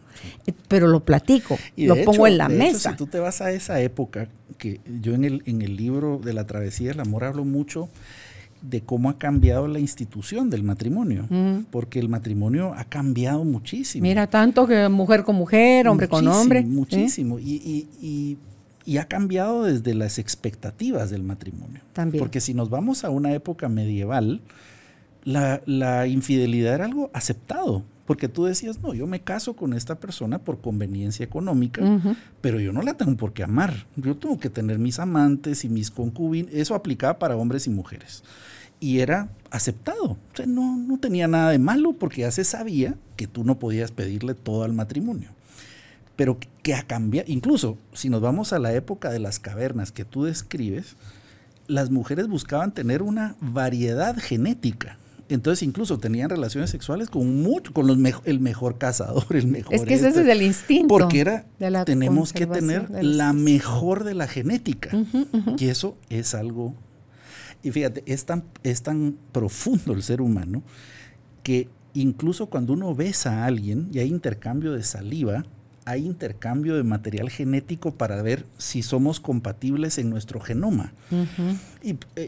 Pero lo platico, lo pongo en la mesa. Hecho, si tú te vas a esa época, que yo en el, en el libro de la travesía del amor hablo mucho de cómo ha cambiado la institución del matrimonio, mm. porque el matrimonio ha cambiado muchísimo. Mira, tanto que mujer con mujer, hombre con hombre. ¿eh? Muchísimo, y, y, y, y, ha cambiado desde las expectativas del matrimonio. Porque si nos vamos a una época medieval, la, la infidelidad era algo aceptado porque tú decías, no, yo me caso con esta persona por conveniencia económica, pero yo no la tengo por qué amar. Yo tengo que tener mis amantes y mis concubinas. Eso aplicaba para hombres y mujeres. Y era aceptado. no, no tenía nada de malo porque ya se sabía que tú no podías pedirle todo al matrimonio pero que ha cambiado, incluso si nos vamos a la época de las cavernas que tú describes, las mujeres buscaban tener una variedad genética. Entonces incluso tenían relaciones sexuales con mucho, con los el mejor cazador, el mejor. Es que ese es este, el instinto. Porque era, tenemos que tener la mejor de la genética. Y eso es algo. Y fíjate, es tan, es tan profundo el ser humano que incluso cuando uno besa a alguien y hay intercambio de saliva, hay intercambio de material genético para ver si somos compatibles en nuestro genoma.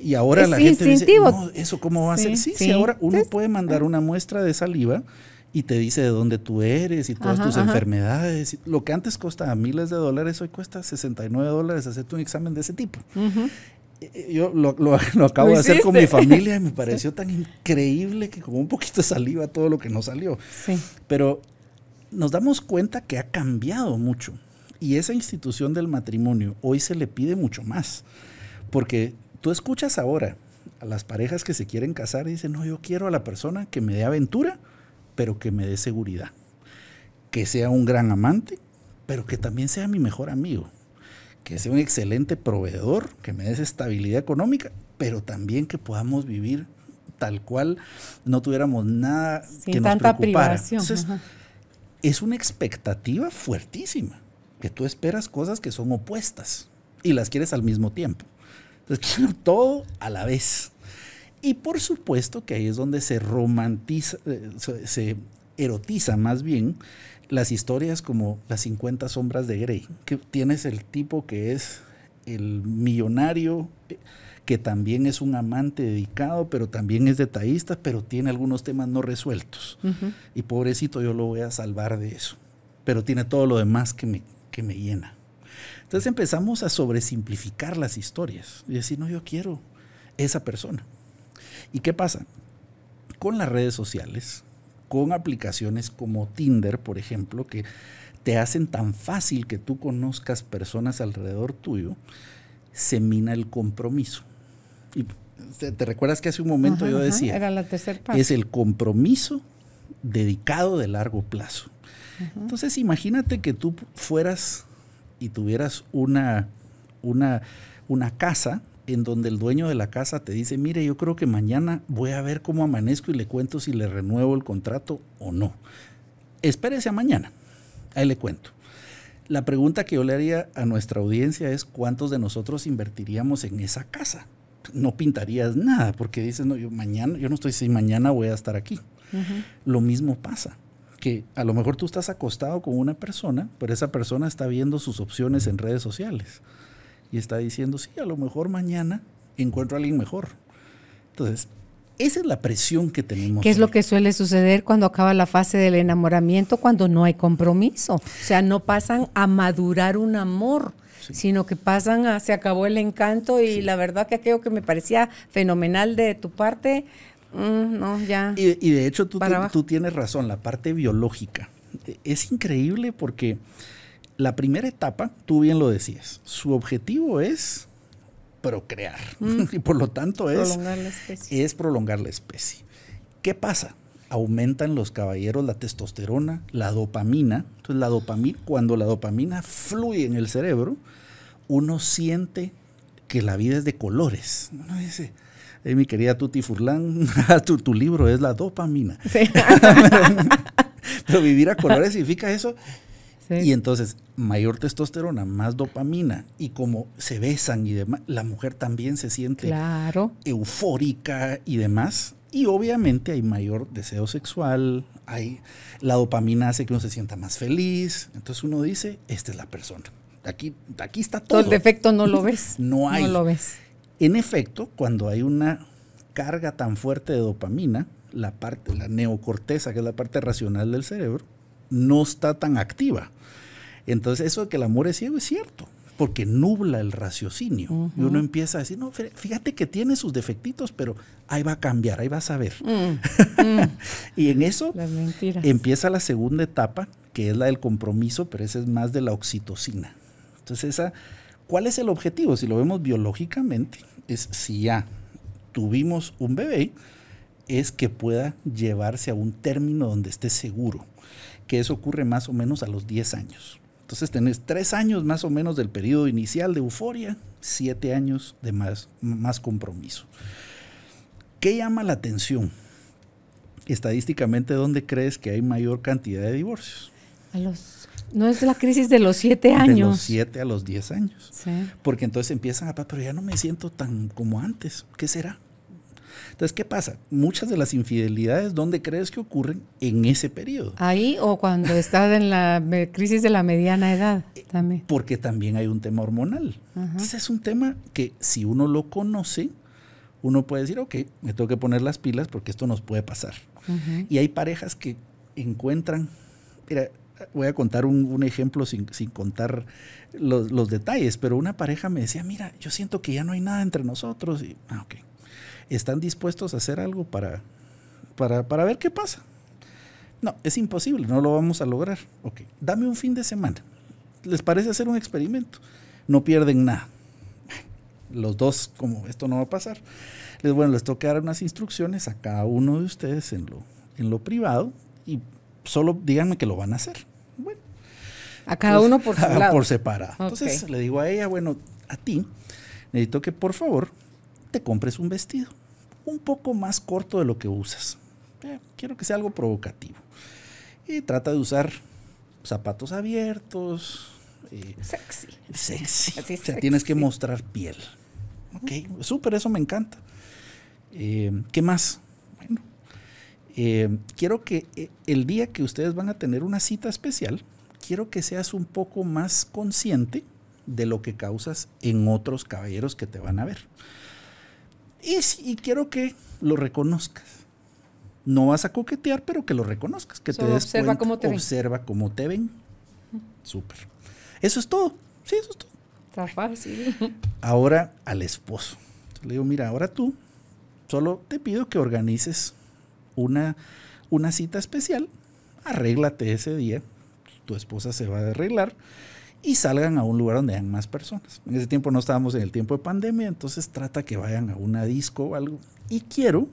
y, ahora la gente dice, ¿eso cómo va a ser? Sí, sí, ahora uno puede mandar eh. una muestra de saliva y te dice de dónde tú eres y todas tus enfermedades. Lo que antes costaba miles de dólares, hoy cuesta 69 dólares hacerte un examen de ese tipo. Eh, eh, yo lo, acabo de hacer con mi familia y me pareció tan increíble que como un poquito de saliva todo lo que no salió. Sí. Pero nos damos cuenta que ha cambiado mucho y esa institución del matrimonio hoy se le pide mucho más, porque tú escuchas ahora a las parejas que se quieren casar y dicen, no, yo quiero a la persona que me dé aventura, pero que me dé seguridad, que sea un gran amante, pero que también sea mi mejor amigo, que sea un excelente proveedor, que me dé estabilidad económica, pero también que podamos vivir tal cual, no tuviéramos nada que nos tanta es una expectativa fuertísima, que tú esperas cosas que son opuestas y las quieres al mismo tiempo. todo a la vez. Y por supuesto que ahí es donde se romantiza, eh, se erotiza más bien las historias como las 50 sombras de Grey, que tienes el tipo que es el millonario que también es un amante dedicado, pero también es detallista, pero tiene algunos temas no resueltos. Y pobrecito, yo lo voy a salvar de eso. Pero tiene todo lo demás que me, que me llena. Entonces empezamos a sobresimplificar las historias y decir, no, yo quiero esa persona. ¿Y qué pasa? Con las redes sociales, con aplicaciones como Tinder, por ejemplo, que te hacen tan fácil que tú conozcas personas alrededor tuyo, semina el compromiso. Y te, recuerdas que hace un momento yo decía, era la parte. es el compromiso dedicado de largo plazo. Entonces imagínate que tú fueras y tuvieras una, una, una casa en donde el dueño de la casa te dice, mire, yo creo que mañana voy a ver cómo amanezco y le cuento si le renuevo el contrato o no. Espérese a mañana, ahí le cuento. La pregunta que yo le haría a nuestra audiencia es cuántos de nosotros invertiríamos en esa casa. No pintarías nada porque dices, no, yo mañana, yo no estoy si mañana voy a estar aquí. Lo mismo pasa, que a lo mejor tú estás acostado con una persona, pero esa persona está viendo sus opciones en redes sociales y está diciendo, sí, a lo mejor mañana encuentro a alguien mejor. Entonces, esa es la presión que tenemos. ¿Qué es lo que suele suceder cuando acaba la fase del enamoramiento, cuando no hay compromiso? O sea, no pasan a madurar un amor. sino que pasan a se acabó el encanto y la verdad que aquello que me parecía fenomenal de tu parte, mm, no, ya. Y, de hecho, tú, tienes razón, la parte biológica. E, es increíble porque la primera etapa, tú bien lo decías, su objetivo es procrear. Mm. y por lo tanto es prolongar, la especie. es prolongar la especie. ¿Qué pasa? Aumentan los caballeros la testosterona, la dopamina. Entonces, la dopamina, cuando la dopamina fluye en el cerebro, uno siente que la vida es de colores. Uno dice, eh, mi querida Tuti Furlan, tu, libro es la dopamina. Pero vivir a colores significa eso, y entonces, mayor testosterona, más dopamina, y como se besan y demás, la mujer también se siente claro. eufórica y demás. Y obviamente hay mayor deseo sexual, hay la dopamina hace que uno se sienta más feliz. Entonces uno dice, esta es la persona. Aquí, aquí está todo. Todo el defecto no lo ves. no hay. No lo ves. En efecto, cuando hay una carga tan fuerte de dopamina, la parte, la neocorteza, que es la parte racional del cerebro, no está tan activa. Entonces, eso de que el amor es ciego es cierto, porque nubla el raciocinio. Y uno empieza a decir, no, fíjate que tiene sus defectitos, pero ahí va a cambiar, ahí va a saber. Mm, mm. y en eso empieza la segunda etapa, que es la del compromiso, pero esa es más de la oxitocina. Entonces, ¿cuál es el objetivo? Si lo vemos biológicamente, es si ya tuvimos un bebé, es que pueda llevarse a un término donde esté seguro, que eso ocurre más o menos a los 10 años. Entonces tenés tres años más o menos del periodo inicial de euforia, siete años de más, más compromiso. ¿Qué llama la atención? Estadísticamente, ¿dónde crees que hay mayor cantidad de divorcios? A los, no es la crisis de los siete años. De los siete a los diez años. Porque entonces empiezan a, ah, pero ya no me siento tan como antes. ¿Qué será? Entonces, ¿qué pasa? Muchas de las infidelidades, ¿dónde crees que ocurren? En ese periodo. Ahí o cuando estás en la crisis de la mediana edad eh, también. Porque también hay un tema hormonal. Ese es un tema que si uno lo conoce, uno puede decir, ok, me tengo que poner las pilas porque esto nos puede pasar. Y hay parejas que encuentran, mira, voy a contar un, ejemplo sin, sin contar los, detalles, pero una pareja me decía, mira, yo siento que ya no hay nada entre nosotros. Y, ah, okay están dispuestos a hacer algo para, para, ver qué pasa. No, es imposible, no lo vamos a lograr. Ok, dame un fin de semana. ¿Les parece hacer un experimento? No pierden nada. Los dos, como esto no va a pasar, les, bueno, les toca dar unas instrucciones a cada uno de ustedes en lo, en lo privado y solo díganme que lo van a hacer. Bueno. A cada uno por separado. por Entonces le digo a ella, bueno, a ti necesito que por favor te compres un vestido un poco más corto de lo que usas. Eh, quiero que sea algo provocativo. Y trata de usar zapatos abiertos. Eh, sexy. Sexy. tienes que mostrar piel. Ok, súper, eso me encanta. Eh, ¿Qué más? Bueno, quiero que el día que ustedes van a tener una cita especial, quiero que seas un poco más consciente de lo que causas en otros caballeros que te van a ver. Y, quiero que lo reconozcas. No vas a coquetear, pero que lo reconozcas, que te observa cuenta, cómo te observa ven. te ven. Súper. Eso es todo. Sí, eso es todo. Está fácil. Ahora al esposo. le digo, mira, ahora tú solo te pido que organices una, una cita especial. Arréglate ese día. Tu esposa se va a arreglar y salgan a un lugar donde hayan más personas. En ese tiempo no estábamos en el tiempo de pandemia, entonces trata que vayan a una disco o algo. Y quiero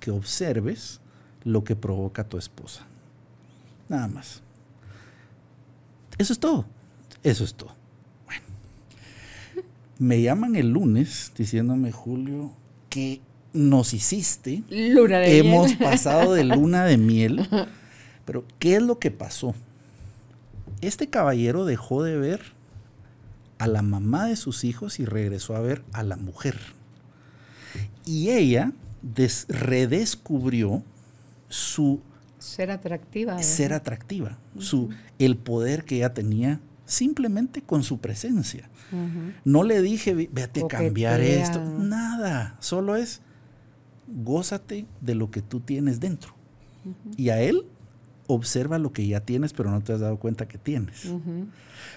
que observes lo que provoca tu esposa. Nada más. Eso es todo. Eso es todo. Bueno. Me llaman el lunes diciéndome, Julio, que nos hiciste. Hemos pasado de luna de miel. Pero, ¿qué es lo que pasó? Este caballero dejó de ver a la mamá de sus hijos y regresó a ver a la mujer. Y ella redescubrió su ser atractiva. Ser atractiva. su, el poder que ella tenía simplemente con su presencia. No le dije, vete a cambiar esto. Nada. Solo es, gózate de lo que tú tienes dentro. Y a él observa lo que ya tienes, pero no te has dado cuenta que tienes.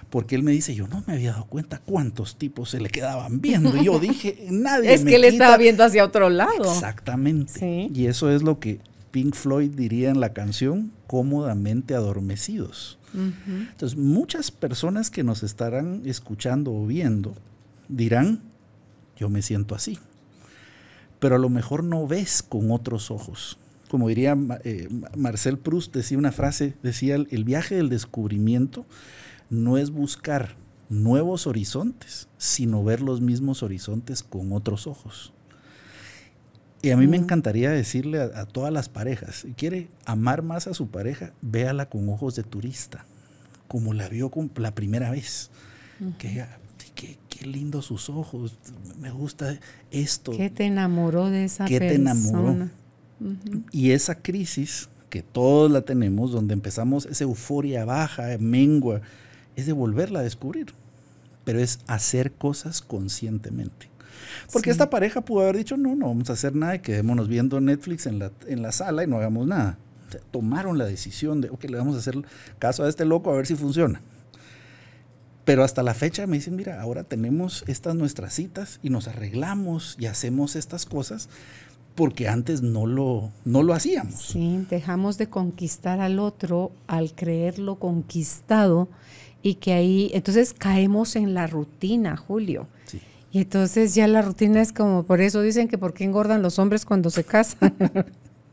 Porque él me dice, yo no me había dado cuenta cuántos tipos se le quedaban viendo. Y yo dije, nadie. es que él estaba viendo hacia otro lado. Exactamente. Y eso es lo que Pink Floyd diría en la canción, cómodamente adormecidos. Entonces, muchas personas que nos estarán escuchando o viendo dirán, yo me siento así. Pero a lo mejor no ves con otros ojos como diría eh, Marcel Proust, decía una frase, decía, el viaje del descubrimiento no es buscar nuevos horizontes, sino ver los mismos horizontes con otros ojos. Y a mí me encantaría decirle a, todas las parejas, si quiere amar más a su pareja, véala con ojos de turista, como la vio la primera vez. Que qué, qué lindo sus ojos, me gusta esto. ¿Qué te enamoró de esa persona? te enamoró? Y esa crisis, que todos la tenemos, donde empezamos esa euforia baja, mengua, es de volverla a descubrir, pero es hacer cosas conscientemente. Porque esta pareja pudo haber dicho, no, no vamos a hacer nada, quedémonos viendo Netflix en la, en la sala y no hagamos nada. tomaron la decisión de, ok, le vamos a hacer caso a este loco a ver si funciona. Pero hasta la fecha me dicen, mira, ahora tenemos estas nuestras citas y nos arreglamos y hacemos estas cosas porque antes no lo, no lo hacíamos. Sí, dejamos de conquistar al otro al creerlo conquistado y que ahí, entonces caemos en la rutina, Julio. Y entonces ya la rutina es como, por eso dicen que por qué engordan los hombres cuando se casan.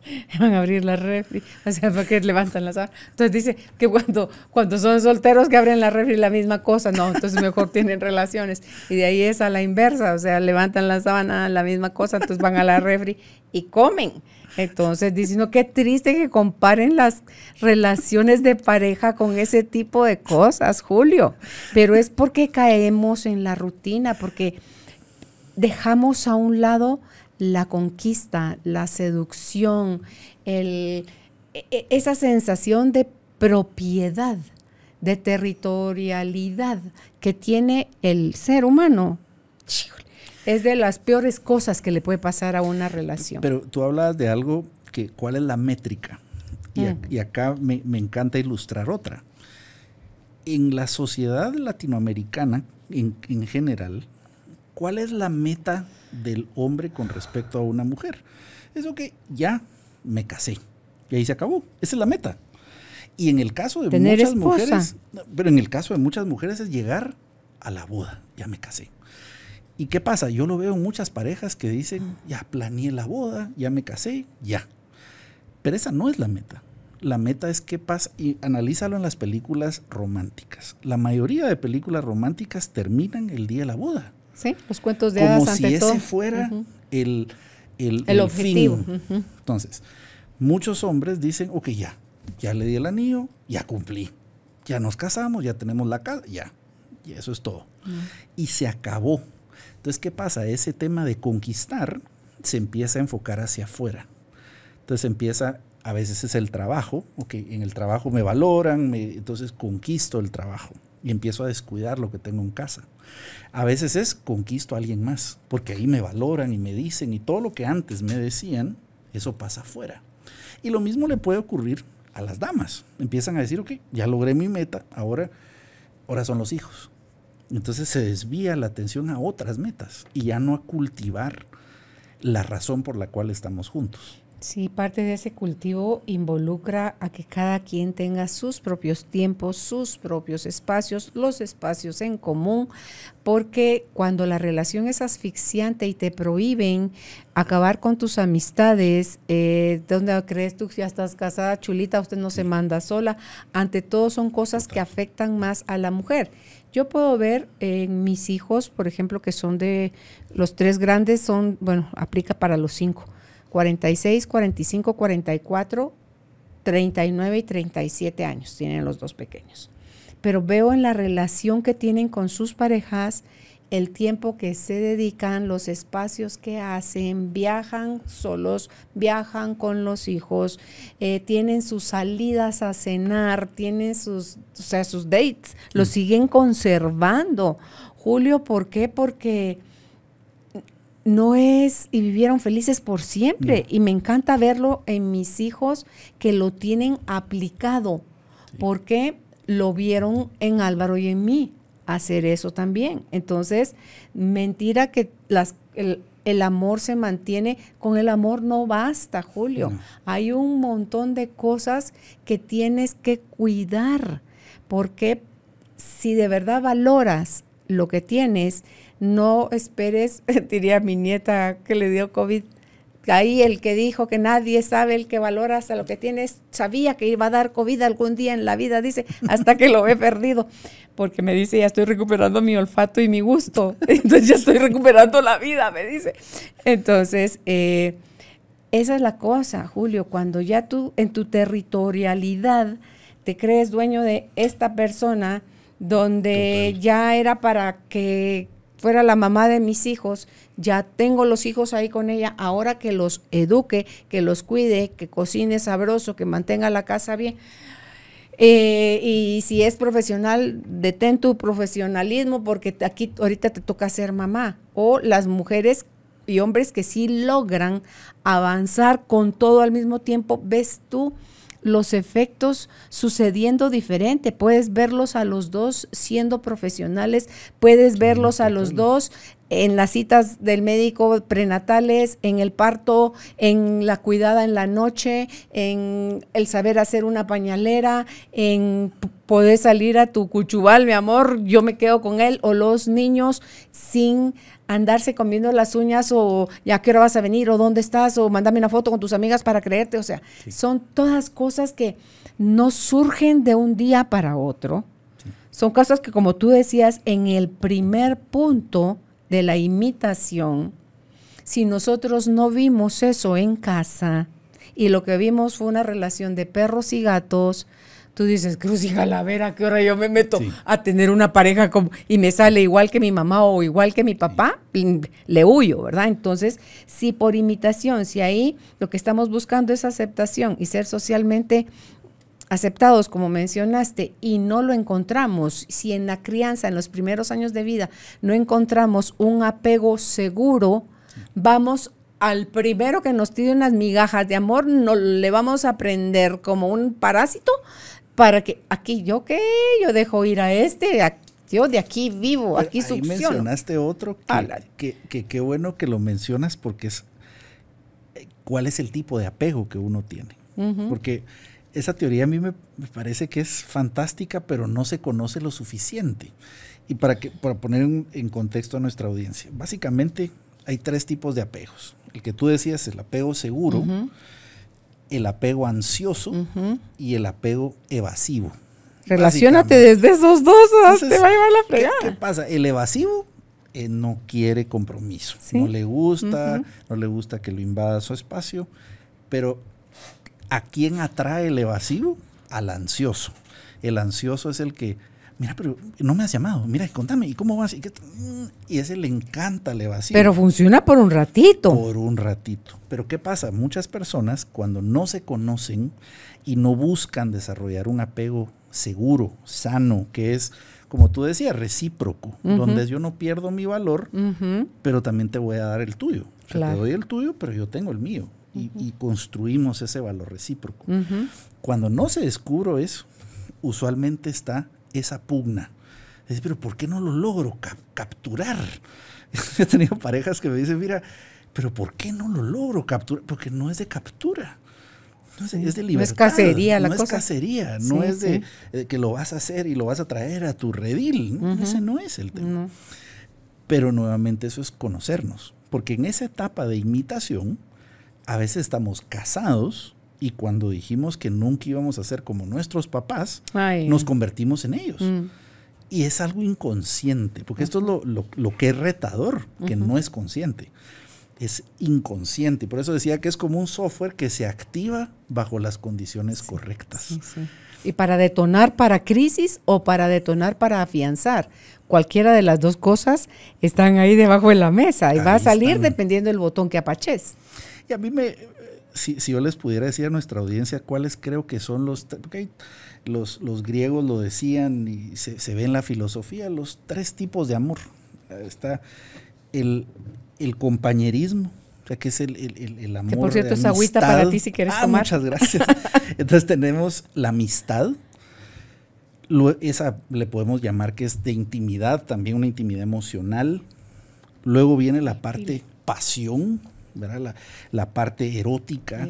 van a abrir la refri, o sea, porque levantan la sábana. Entonces dice que cuando, cuando son solteros que abren la refri la misma cosa, no, entonces mejor tienen relaciones. Y de ahí es a la inversa, o sea, levantan la sábana, la misma cosa, entonces van a la refri y comen. Entonces no, qué triste que comparen las relaciones de pareja con ese tipo de cosas, Julio. Pero es porque caemos en la rutina, porque dejamos a un lado la conquista, la seducción, e, e, esa sensación de propiedad, de territorialidad que tiene el ser humano. Es de las peores cosas que le puede pasar a una relación. Pero tú hablas de algo que, ¿cuál es la métrica? Y, mm. acá me, encanta ilustrar otra. En la sociedad latinoamericana, en general, ¿cuál es la meta del hombre con respecto a una mujer? Es que ya me casé. Y ahí se acabó. Esa es la meta. Y en el caso de muchas mujeres, pero en el caso de muchas mujeres es llegar a la boda. Ya me casé. ¿Y qué pasa? Yo lo veo en muchas parejas que dicen, ya planeé la boda, ya me casé, ya. Pero esa no es la meta. La meta es qué pasa, y analízalo en las películas románticas. La mayoría de películas románticas terminan el día de la boda los cuentos de Como si ese fuera el, objetivo. Entonces, muchos hombres dicen, ok, ya, ya le di el anillo, ya cumplí, ya nos casamos, ya tenemos la casa, ya, y eso es todo. Y se acabó. Entonces, ¿qué pasa? Ese tema de conquistar se empieza a enfocar hacia afuera. Entonces empieza, a veces es el trabajo, ok, en el trabajo me valoran, me, entonces conquisto el trabajo y empiezo a descuidar lo que tengo en casa. A veces es conquisto a alguien más, porque ahí me valoran y me dicen y todo lo que antes me decían, eso pasa afuera. Y lo mismo le puede ocurrir a las damas. Empiezan a decir, ok, ya logré mi meta, ahora, ahora son los hijos. Entonces se desvía la atención a otras metas y ya no a cultivar la razón por la cual estamos juntos. Sí, parte de ese cultivo involucra a que cada quien tenga sus propios tiempos, sus propios espacios, los espacios en común, porque cuando la relación es asfixiante y te prohíben acabar con tus amistades, eh, donde crees tú que ya estás casada, chulita, usted no se manda sola, ante todo son cosas que afectan más a la mujer. Yo puedo ver en mis hijos, por ejemplo, que son de los tres grandes, son, bueno, aplica para los cinco 46, 45, 44, 39 y 37 años tienen los dos pequeños. Pero veo en la relación que tienen con sus parejas, el tiempo que se dedican, los espacios que hacen, viajan solos, viajan con los hijos, eh, tienen sus salidas a cenar, tienen sus, o sea, sus dates, los mm. siguen conservando. Julio, ¿por qué? Porque no es y vivieron felices por siempre. Mm. Y me encanta verlo en mis hijos que lo tienen aplicado, porque lo vieron en Álvaro y en mí hacer eso también. Entonces, mentira que las, el, el amor se mantiene, con el amor no basta, Julio. Hay un montón de cosas que tienes que cuidar, porque si de verdad valoras lo que tienes, no esperes, diría mi nieta que le dio COVID, ahí el que dijo que nadie sabe, el que valora hasta lo que tienes, sabía que iba a dar COVID algún día en la vida, dice, hasta que lo he perdido, porque me dice, ya estoy recuperando mi olfato y mi gusto, entonces ya estoy recuperando la vida, me dice. Entonces, eh, esa es la cosa, Julio, cuando ya tú en tu territorialidad te crees dueño de esta persona, donde ya era para que fuera la mamá de mis hijos, ya tengo los hijos ahí con ella, ahora que los eduque, que los cuide, que cocine sabroso, que mantenga la casa bien. Eh, y si es profesional, detén tu profesionalismo porque aquí ahorita te toca ser mamá. O las mujeres y hombres que sí logran avanzar con todo al mismo tiempo, ves tú los efectos sucediendo diferente. Puedes verlos a los dos siendo profesionales, puedes verlos a los dos en las citas del médico prenatales, en el parto, en la cuidada en la noche, en el saber hacer una pañalera, en poder salir a tu cuchubal, mi amor, yo me quedo con él, o los niños sin andarse comiendo las uñas o ya qué hora vas a venir o dónde estás o mándame una foto con tus amigas para creerte. O sea, son todas cosas que no surgen de un día para otro. Son cosas que, como tú decías, en el primer punto de la imitación, si nosotros no vimos eso en casa y lo que vimos fue una relación de perros y gatos, tú dices, Cruz y Jalavera, ¿qué hora yo me meto a tener una pareja como, y me sale igual que mi mamá o igual que mi papá? Le huyo, ¿verdad? Entonces, si por imitación, si ahí lo que estamos buscando es aceptación y ser socialmente aceptados, como mencionaste, y no lo encontramos, si en la crianza, en los primeros años de vida, no encontramos un apego seguro, vamos al primero que nos tire unas migajas de amor, no le vamos a prender como un parásito para que aquí yo qué, yo dejo ir a este, yo de aquí vivo, aquí ahí mencionaste otro que qué bueno que lo mencionas porque es eh, cuál es el tipo de apego que uno tiene. Porque esa teoría a mí me, parece que es fantástica, pero no se conoce lo suficiente. Y para, que, para poner en, contexto a nuestra audiencia, básicamente hay tres tipos de apegos. El que tú decías, el apego seguro, el apego ansioso y el apego evasivo. relacionate desde esos dos, te va a llevar la fregada. ¿Qué, pasa? El evasivo eh, no quiere compromiso, no le gusta, no le gusta que lo invada su espacio, pero ¿a quién atrae el evasivo? Al ansioso. El ansioso es el que mira, pero no me has llamado, mira, contame, ¿y cómo vas? ¿Y, a mm, ese le encanta, le vacía. Pero funciona por un ratito. Por un ratito. Pero ¿qué pasa? Muchas personas cuando no se conocen y no buscan desarrollar un apego seguro, sano, que es, como tú decías, recíproco, donde yo no pierdo mi valor, pero también te voy a dar el tuyo. Te doy el tuyo, pero yo tengo el mío. Y, y construimos ese valor recíproco. Cuando no se descubro eso, usualmente está esa pugna. Es, pero ¿por qué no lo logro capturar? He tenido parejas que me dicen, mira, pero ¿por qué no lo logro capturar? Porque no es de captura. No es, de libertad. No es cacería la no cosa. No es cacería, no es de eh, que lo vas a hacer y lo vas a traer a tu redil. Ese no es el tema. Pero nuevamente eso es conocernos, porque en esa etapa de imitación a veces estamos casados y cuando dijimos que nunca íbamos a ser como nuestros papás, nos convertimos en ellos. Mm. Y es algo inconsciente, porque esto es lo, que es retador, que no es consciente. Es inconsciente. Por eso decía que es como un software que se activa bajo las condiciones correctas. Y para detonar para crisis o para detonar para afianzar. Cualquiera de las dos cosas están ahí debajo de la mesa y va a salir dependiendo del botón que apaches. Y a mí me, si, yo les pudiera decir a nuestra audiencia cuáles creo que son los, los, griegos lo decían y se, ve en la filosofía, los tres tipos de amor. Está el, compañerismo, o sea, que es el, amor. por cierto, de es agüita para ti si quieres ah, Muchas gracias. Entonces tenemos la amistad. esa le podemos llamar que es de intimidad, también una intimidad emocional. Luego viene la parte pasión, la, parte erótica,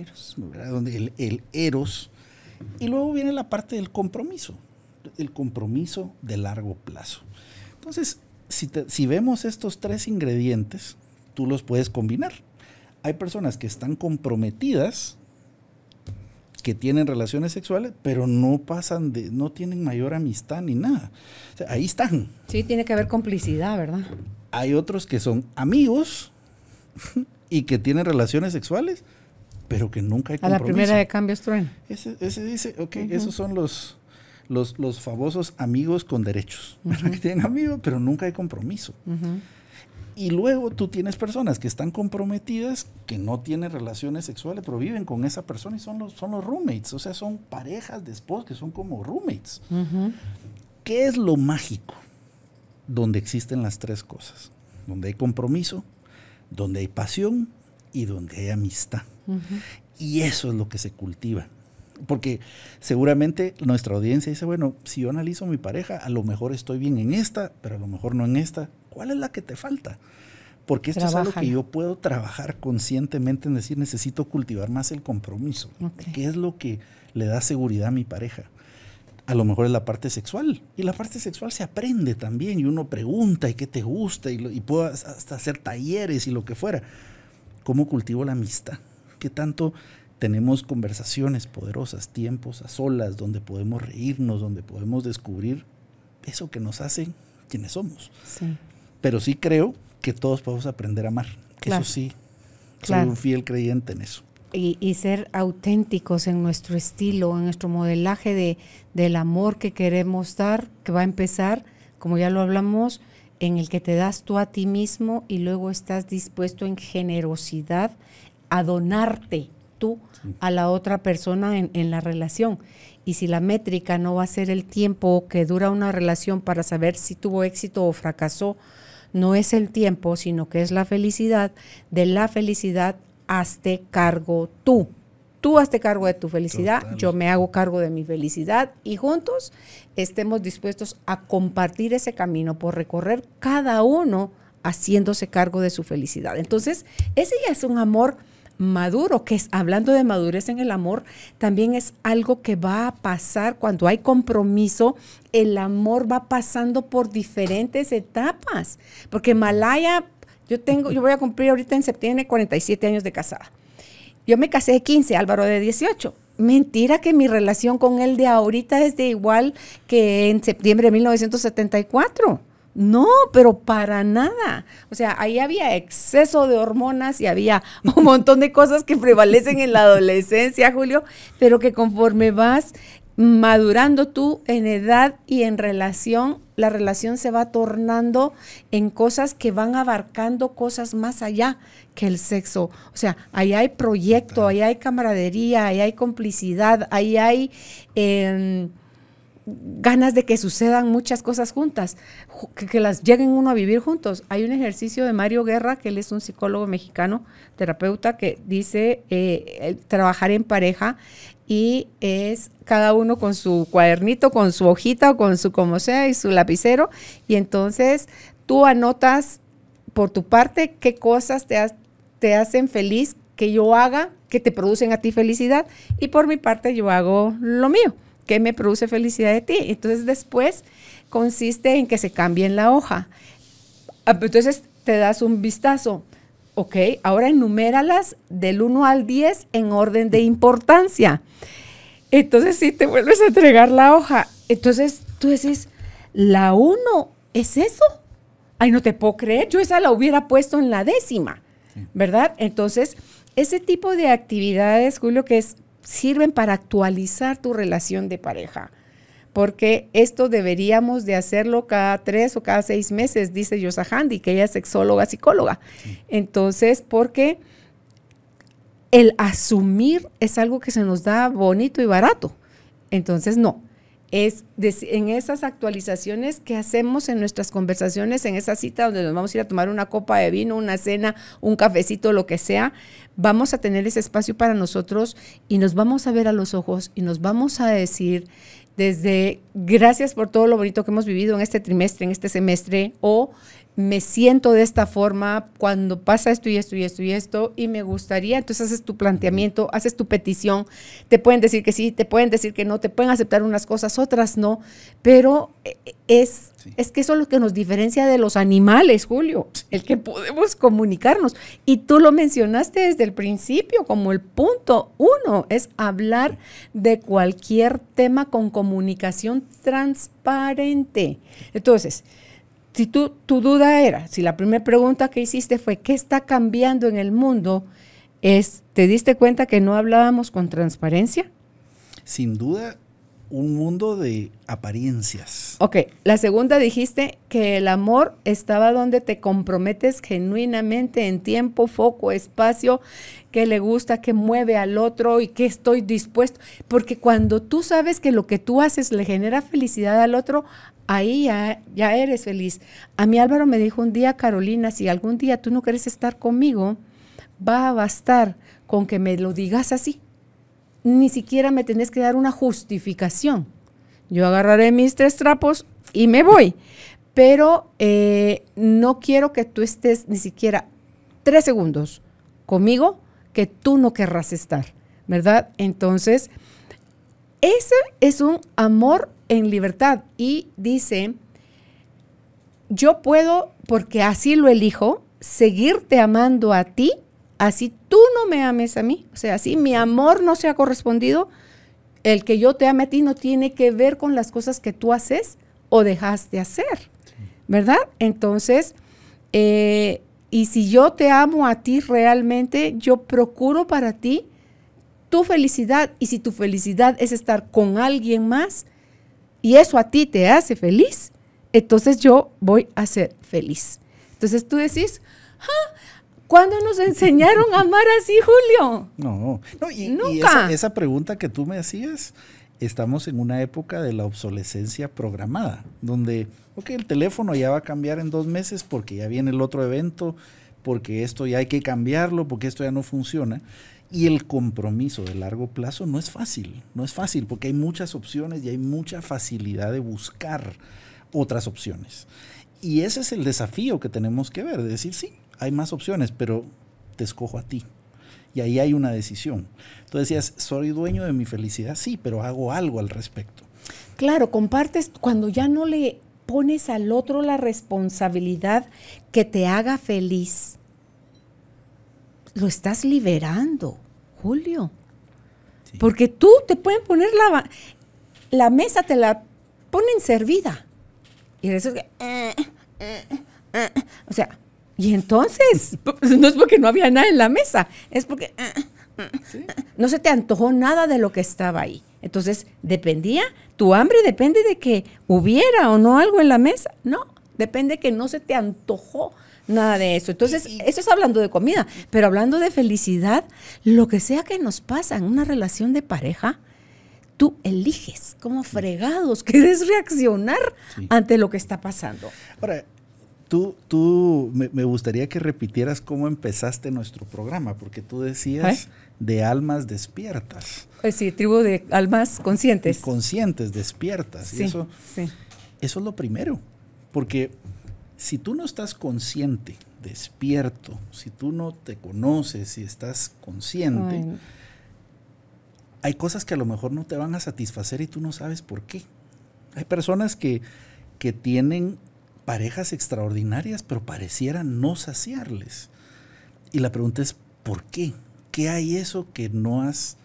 Donde el, el eros. Y luego viene la parte del compromiso, el compromiso de largo plazo. Entonces, si, vemos estos tres ingredientes, tú los puedes combinar. Hay personas que están comprometidas, que tienen relaciones sexuales, pero no pasan de, no tienen mayor amistad ni nada. ahí están. Sí, tiene que haber complicidad, ¿verdad? Hay otros que son amigos y que tienen relaciones sexuales, pero que nunca hay compromiso. A la primera de cambios trueno. Ese, dice, ok, esos son los, los, famosos amigos con derechos, que tienen amigos, pero nunca hay compromiso. Y luego tú tienes personas que están comprometidas, que no tienen relaciones sexuales, pero viven con esa persona y son los, son los roommates, o sea, son parejas de esposos que son como roommates. ¿Qué es lo mágico donde existen las tres cosas? Donde hay compromiso, donde hay pasión y donde hay amistad. Y eso es lo que se cultiva. Porque seguramente nuestra audiencia dice, bueno, si yo analizo mi pareja, a lo mejor estoy bien en esta, pero a lo mejor no en esta. ¿Cuál es la que te falta? Porque esto es algo que yo puedo trabajar conscientemente en decir, necesito cultivar más el compromiso. ¿Qué es lo que le da seguridad a mi pareja? a lo mejor es la parte sexual. Y la parte sexual se aprende también y uno pregunta y qué te gusta y, lo, puedo hasta hacer talleres y lo que fuera. ¿Cómo cultivo la amistad? ¿Qué tanto tenemos conversaciones poderosas, tiempos a solas, donde podemos reírnos, donde podemos descubrir eso que nos hace quienes somos? Sí. Pero sí creo que todos podemos aprender a amar. Eso sí, soy un fiel creyente en eso y, ser auténticos en nuestro estilo, en nuestro modelaje de, del amor que queremos dar, que va a empezar, como ya lo hablamos, en el que te das tú a ti mismo y luego estás dispuesto en generosidad a donarte tú a la otra persona en, en la relación. Y si la métrica no va a ser el tiempo que dura una relación para saber si tuvo éxito o fracasó, no es el tiempo, sino que es la felicidad, de la felicidad hazte cargo tú. Tú hazte cargo de tu felicidad, yo me hago cargo de mi felicidad y juntos estemos dispuestos a compartir ese camino por recorrer cada uno haciéndose cargo de su felicidad. Entonces, ese ya es un amor maduro, que es, hablando de madurez en el amor, también es algo que va a pasar cuando hay compromiso, el amor va pasando por diferentes etapas, porque Malaya yo tengo, yo voy a cumplir ahorita en septiembre 47 años de casada. Yo me casé de 15, Álvaro de 18. Mentira que mi relación con él de ahorita es de igual que en septiembre de 1974. No, pero para nada. O sea, ahí había exceso de hormonas y había un montón de cosas que prevalecen en la adolescencia, Julio, pero que conforme vas madurando tú en edad y en relación, la relación se va tornando en cosas que van abarcando cosas más allá que el sexo. O sea, ahí hay proyecto, ahí hay camaradería, ahí hay complicidad, ahí hay em, ganas de que sucedan muchas cosas juntas, que, las lleguen uno a vivir juntos. Hay un ejercicio de Mario Guerra, que él es un psicólogo mexicano, terapeuta, que dice eh, trabajar en pareja y es cada uno con su cuadernito, con su hojita o con su como sea y su lapicero. Y entonces tú anotas por tu parte qué cosas te, te hacen feliz que yo haga, que te producen a ti felicidad. Y por mi parte yo hago lo mío, que me produce felicidad de ti. Entonces después consiste en que se cambie en la hoja. Ah, pues, entonces te das un vistazo. Ok, ahora enuméralas del 1 al 10 en orden de importancia. Entonces sí te vuelves a entregar la hoja. Entonces tú dices, la uno es eso. Ay, no te puedo creer, yo esa la hubiera puesto en la décima, ¿verdad? Entonces, ese tipo de actividades, Julio, que es, sirven para actualizar tu relación de pareja porque esto deberíamos de hacerlo cada tres o cada seis meses, dice Yosa Handy, que ella es sexóloga, psicóloga. Entonces, ¿por qué? el asumir es algo que se nos da bonito y barato. Entonces, no. Es en esas actualizaciones que hacemos en nuestras conversaciones, en esa cita donde nos vamos a ir a tomar una copa de vino, una cena, un cafecito, lo que sea, vamos a tener ese espacio para nosotros y nos vamos a ver a los ojos y nos vamos a decir desde gracias por todo lo bonito que hemos vivido en este trimestre, en este semestre, o me siento de esta forma cuando pasa esto y esto y esto y esto y me gustaría, entonces haces tu planteamiento, haces tu petición, te pueden decir que sí, te pueden decir que no, te pueden aceptar unas cosas, otras no, pero eh, es, es que eso es lo que nos diferencia de los animales, Julio, el que podemos comunicarnos. Y tú lo mencionaste desde el principio como el punto uno, es hablar de cualquier tema con comunicación transparente. Entonces, si tú, tu duda era, si la primera pregunta que hiciste fue, ¿qué está cambiando en el mundo? Es, ¿te diste cuenta que no hablábamos con transparencia? Sin duda, un mundo de apariencias. Ok, la segunda dijiste que el amor estaba donde te comprometes genuinamente en tiempo, foco, espacio, que le gusta, que mueve al otro y que estoy dispuesto. Porque cuando tú sabes que lo que tú haces le genera felicidad al otro, ahí ya, eres feliz. A mí Álvaro me dijo un día, Carolina, si algún día tú no quieres estar conmigo, va a bastar con que me lo digas así. Ni siquiera me tenés que dar una justificación. Yo agarraré mis tres trapos y me voy. Pero eh, no quiero que tú estés ni siquiera tres segundos conmigo que tú no querrás estar, ¿verdad? Entonces, ese es un amor en libertad y dice, yo puedo, porque así lo elijo, seguirte amando a ti, así tú no me ames a mí, o sea, así mi amor no se ha correspondido, el que yo te ame a ti no tiene que ver con las cosas que tú haces o dejas de hacer, ¿verdad? Entonces, eh, y si yo te amo a ti realmente, yo procuro para ti tu felicidad. Y si tu felicidad es estar con alguien más, y eso a ti te hace feliz, entonces yo voy a ser feliz. Entonces tú decís, ah, ¿cuándo nos enseñaron a amar así, Julio? No, y, esa, esa, pregunta que tú me hacías, estamos en una época de la obsolescencia programada, donde, ok, el teléfono ya va a cambiar en dos meses porque ya viene el otro evento, porque esto ya hay que cambiarlo, porque esto ya no funciona. Y el compromiso de largo plazo no es fácil, no es fácil porque hay muchas opciones y hay mucha facilidad de buscar otras opciones. Y ese es el desafío que tenemos que ver, decir, sí, hay más opciones, pero te escojo a ti. Y ahí hay una decisión. Entonces decías, soy dueño de mi felicidad, sí, pero hago algo al respecto. Claro, compartes cuando ya no le pones al otro la responsabilidad que te haga feliz lo estás liberando, Julio. Porque tú te pueden poner la, la mesa, te la ponen servida. Y eh, eh, eh, O sea, y entonces, pues, no es porque no había nada en la mesa, es porque no se te antojó nada de lo que estaba ahí. Entonces, dependía, tu hambre depende de que hubiera o no algo en la mesa. No, depende que no se te antojó nada de eso. Entonces, eso es hablando de comida, pero hablando de felicidad, lo que sea que nos pasa en una relación de pareja, tú eliges como fregados, quieres reaccionar ante lo que está pasando. Ahora, tú, tú me, gustaría que repitieras cómo empezaste nuestro programa, porque tú decías de almas despiertas. Pues sí, tribu de almas conscientes. Conscientes, despiertas. Sí, eso, sí. eso es lo primero, porque si tú no estás consciente, despierto, si tú no te conoces, y estás consciente, hay cosas que a lo mejor no te van a satisfacer y tú no sabes por qué. Hay personas que, tienen parejas extraordinarias, pero pareciera no saciarles. Y la pregunta es, ¿por qué? ¿Qué hay eso que no has,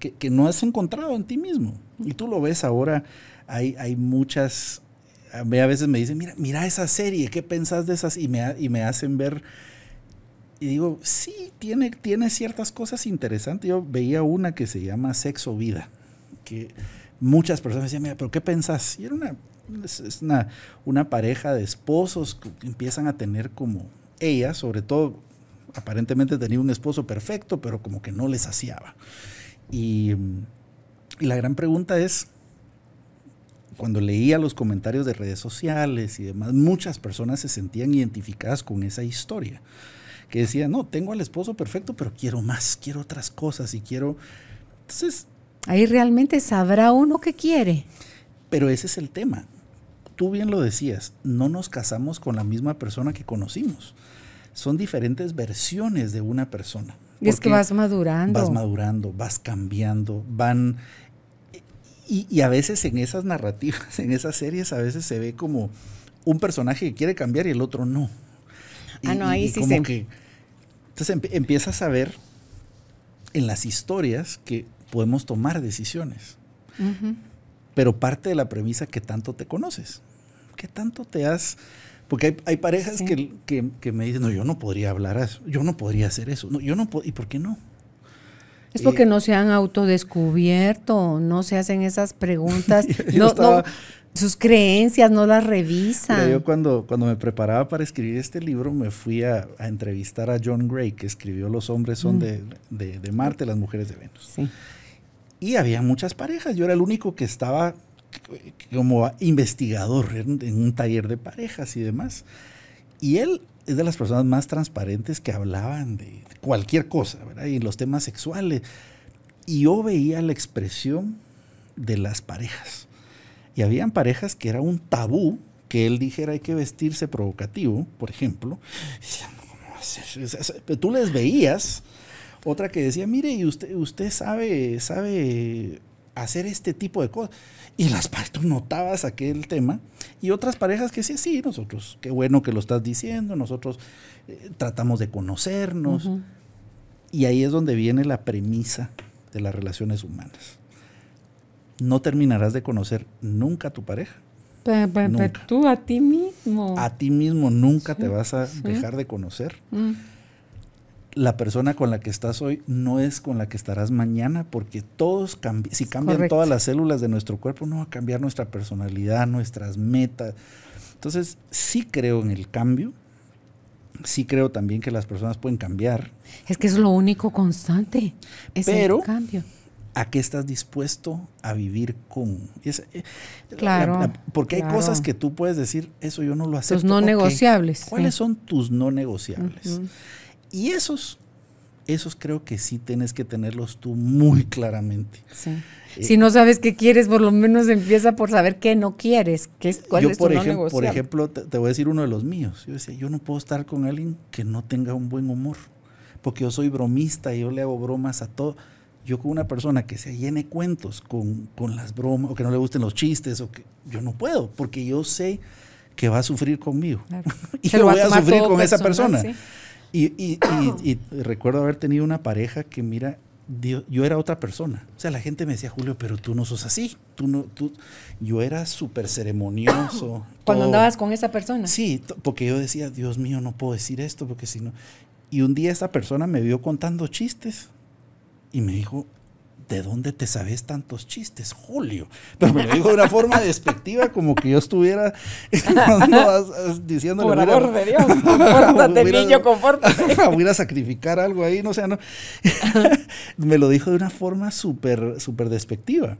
que, que no has encontrado en ti mismo? Y tú lo ves ahora, hay, hay muchas a veces me dicen, mira, mira esa serie, ¿qué pensás de esas? Y me, y me hacen ver... Y digo, sí, tiene, tiene ciertas cosas interesantes. Yo veía una que se llama Sexo Vida, que muchas personas decían, mira, pero ¿qué pensás? Y era una, es una, pareja de esposos que empiezan a tener como ella, sobre todo, aparentemente tenía un esposo perfecto, pero como que no les saciaba. Y, y la gran pregunta es, cuando leía los comentarios de redes sociales y demás, muchas personas se sentían identificadas con esa historia, que decían, no, tengo al esposo perfecto, pero quiero más, quiero otras cosas y quiero... Entonces... Ahí realmente sabrá uno qué quiere. Pero ese es el tema. Tú bien lo decías, no nos casamos con la misma persona que conocimos. Son diferentes versiones de una persona. Y es que vas madurando. Vas madurando, vas cambiando, van y, a veces en esas narrativas, en esas series, a veces se ve como un personaje que quiere cambiar y el otro no. ah, no, ahí sí se... Que, entonces empiezas a ver en las historias que podemos tomar decisiones. Pero parte de la premisa que tanto te conoces, que tanto te has... Porque hay, parejas que, me dicen, no, yo no podría hablar, yo no podría hacer eso, no, yo no ¿y por qué no? Es porque no se han autodescubierto, no se hacen esas preguntas. no, sus creencias no las revisan. yo cuando, cuando me preparaba para escribir este libro me fui a, entrevistar a John Gray, que escribió Los hombres son mm. de, Marte, las mujeres de Venus. Y había muchas parejas, yo era el único que estaba como investigador en un taller de parejas y demás. Y él es de las personas más transparentes que hablaban de cualquier cosa, ¿verdad? Y los temas sexuales. Y yo veía la expresión de las parejas. Y habían parejas que era un tabú que él dijera hay que vestirse provocativo, por ejemplo. Tú les veías. Otra que decía, mire, y usted, usted sabe, sabe hacer este tipo de cosas. Y las notabas aquel tema y otras parejas que sí, sí, nosotros, qué bueno que lo estás diciendo, nosotros eh, tratamos de conocernos. Y ahí es donde viene la premisa de las relaciones humanas. No terminarás de conocer nunca a tu pareja. tú a ti mismo. A ti mismo nunca te vas a dejar de conocer. Mm la persona con la que estás hoy no es con la que estarás mañana, porque todos cambian, si cambian todas las células de nuestro cuerpo, no va a cambiar nuestra personalidad, nuestras metas. Entonces, sí creo en el cambio, sí creo también que las personas pueden cambiar. Es que es lo único constante, es Pero, cambio. ¿A qué estás dispuesto a vivir con? Eh, claro. porque hay cosas que tú puedes decir, eso yo no lo acepto. Los no negociables. ¿Cuáles eh. son tus no negociables? Y esos, esos creo que sí tienes que tenerlos tú muy claramente. Sí. Eh, si no sabes qué quieres, por lo menos empieza por saber qué no quieres, qué cuál yo por ejemplo, Por ejemplo, te, voy a decir uno de los míos. Yo decía, yo no puedo estar con alguien que no tenga un buen humor, porque yo soy bromista y yo le hago bromas a todo. Yo con una persona que se llene cuentos con, las bromas, o que no le gusten los chistes, o que yo no puedo, porque yo sé que va a sufrir conmigo. y yo voy a, sufrir con esa persona. Y, recuerdo haber tenido una pareja que, mira, yo era otra persona. O sea, la gente me decía, Julio, pero tú no sos así. Tú no, tú... Yo era súper ceremonioso. Cuando andabas con esa persona. Sí, porque yo decía, Dios mío, no puedo decir esto, porque si no. Y un día esa persona me vio contando chistes y me dijo, ¿de dónde te sabes tantos chistes, Julio? Pero me lo dijo de una forma despectiva, como que yo estuviera diciendo... Por amor de Dios, compórtate, niño, compórtate. sacrificar algo ahí, no no. me lo dijo de una forma súper, súper despectiva.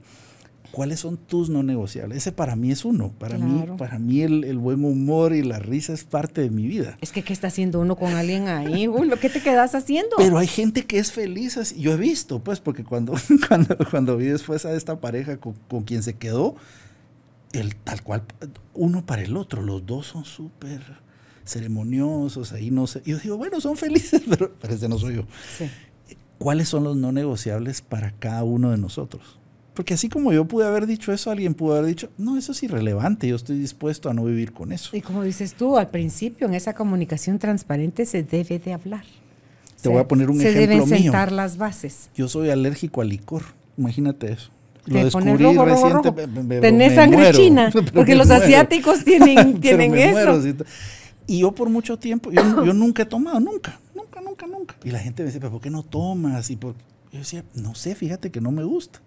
¿Cuáles son tus no negociables? Ese para mí es uno. Para mí, para mí el, buen humor y la risa es parte de mi vida. Es que, ¿qué está haciendo uno con alguien ahí? ¿Qué te quedas haciendo? Pero hay gente que es feliz Yo he visto, pues, porque cuando, cuando, cuando vi después a esta pareja con, quien se quedó, el, tal cual, uno para el otro, los dos son súper ceremoniosos, ahí no sé. Yo digo, bueno, son felices, pero, pero no soy yo. ¿Cuáles son los no negociables para cada uno de nosotros? Porque así como yo pude haber dicho eso, alguien pudo haber dicho, no, eso es irrelevante, yo estoy dispuesto a no vivir con eso. Y como dices tú, al principio, en esa comunicación transparente se debe de hablar. Te voy a poner un ejemplo mío. Se deben sentar las bases. Yo soy alérgico al licor, imagínate eso. Lo descubrí reciente. sangre china, porque los asiáticos tienen, tienen eso. y yo por mucho tiempo, yo, nunca he tomado, nunca, nunca, nunca, nunca. Y la gente me dice, ¿pero por qué no tomas? Y yo decía, no sé, fíjate que no me gusta.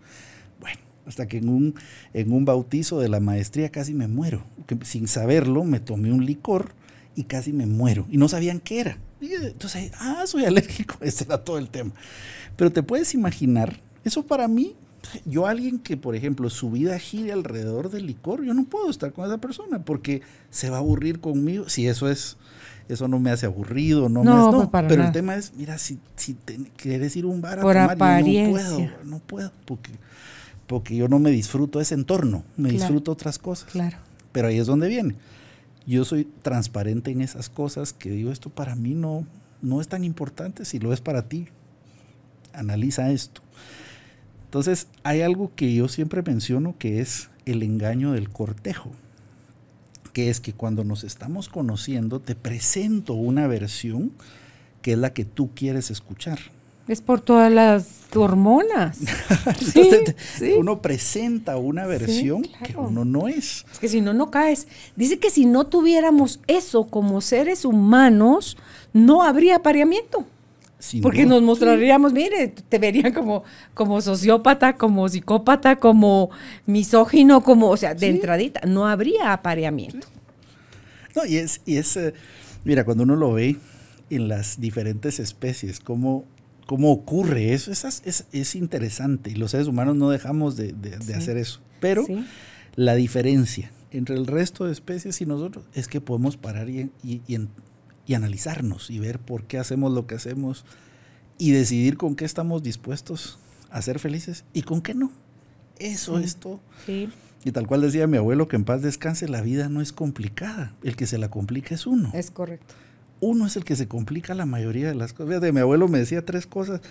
Bueno, hasta que en un, en un bautizo de la maestría casi me muero. sin saberlo, me tomé un licor y casi me muero. Y no sabían qué era. entonces, ah, soy alérgico. Ese era todo el tema. Pero te puedes imaginar, eso para mí, yo alguien que, por ejemplo, su vida gire alrededor del licor, yo no puedo estar con esa persona porque se va a aburrir conmigo. Si eso es, eso no me hace aburrido, no, me hace, no. Pues pero el tema es, mira, si, si quieres ir a un bar a no puedo, no puedo, porque porque yo no me disfruto ese entorno, me disfruto otras cosas. Claro. Pero ahí es donde viene. Yo soy transparente en esas cosas que digo, esto para mí no, no es tan importante, si lo es para ti, analiza esto. Entonces, hay algo que yo siempre menciono que es el engaño del cortejo, que es que cuando nos estamos conociendo te presento una versión que es la que tú quieres escuchar es por todas las hormonas. uno presenta una versión que uno no es. Es que si no, no caes. Dice que si no tuviéramos eso como seres humanos, no habría apareamiento. porque nos mostraríamos, mire, te verían como, como sociópata, como psicópata, como misógino, como, o sea, de entradita, no habría apareamiento. No, y es, y es, eh, mira, cuando uno lo ve en las diferentes especies, como cómo ocurre eso. Es, es, interesante y los seres humanos no dejamos de, de, hacer eso. Pero la diferencia entre el resto de especies y nosotros es que podemos parar y, y, y, y, analizarnos y ver por qué hacemos lo que hacemos y decidir con qué estamos dispuestos a ser felices y con qué no. Eso es todo. Sí. Y tal cual decía mi abuelo, que en paz descanse, la vida no es complicada. El que se la complica es uno. Es correcto uno es el que se complica la mayoría de las cosas. Fíjate, mi abuelo me decía tres cosas.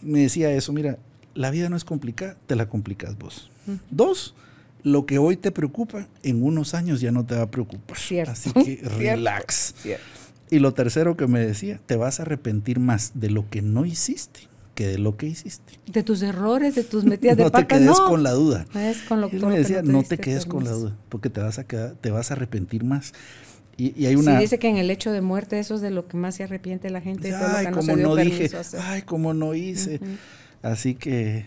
Me decía eso, mira, la vida no es complicada, te la complicas vos. Dos, lo que hoy te preocupa, en unos años ya no te va a preocupar. Así que relax. Y lo tercero que me decía, te vas a arrepentir más de lo que no hiciste que de lo que hiciste. De tus errores, de tus metidas de pata. Te quedes con la duda. Es con lo, me decía, no te, quedes con la duda, porque te vas a te vas a arrepentir más. Y, hay una... Sí, dice que en el hecho de muerte eso es de lo que más se arrepiente la gente. Ay, como no, dije, ay, como no hice. Así que eh,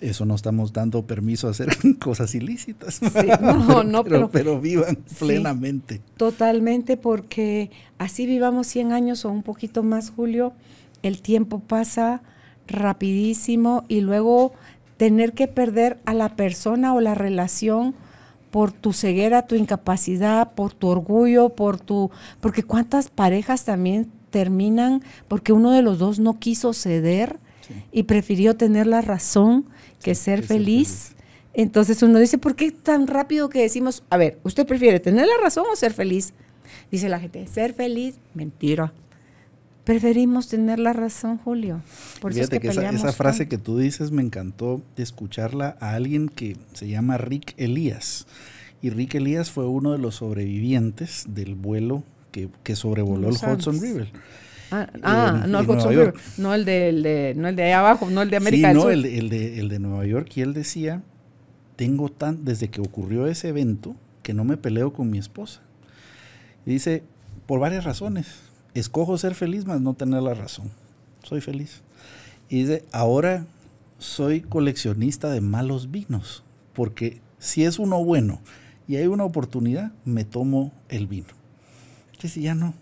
eso no estamos dando permiso a hacer cosas ilícitas. Sí, no, no, pero, pero, pues, vivan plenamente. Totalmente, porque así vivamos 100 años o un poquito más, Julio, el tiempo pasa rapidísimo y luego tener que perder a la persona o la relación por tu ceguera, tu incapacidad, por tu orgullo, por tu... Porque cuántas parejas también terminan porque uno de los dos no quiso ceder y prefirió tener la razón que ser feliz. Entonces uno dice, ¿por qué tan rápido que decimos, a ver, usted prefiere tener la razón o ser feliz? Dice la gente, ser feliz, mentira. Preferimos tener la razón, Julio. Por que, esa, frase que tú dices me encantó escucharla a alguien que se llama Rick Elías. Y Rick Elías fue uno de los sobrevivientes del vuelo que, sobrevoló el Hudson River. Ah, eh, ah no, el Hudson River, no el de, de, no el de allá abajo, no el de América no, El, de, Nueva York. Y él decía, tengo tan, desde que ocurrió ese evento, que no me peleo con mi esposa. Y dice, por varias razones escojo ser feliz más no tener la razón. Soy feliz. Y dice, ahora soy coleccionista de malos vinos, porque si es uno bueno y hay una oportunidad, me tomo el vino. Que si ya no,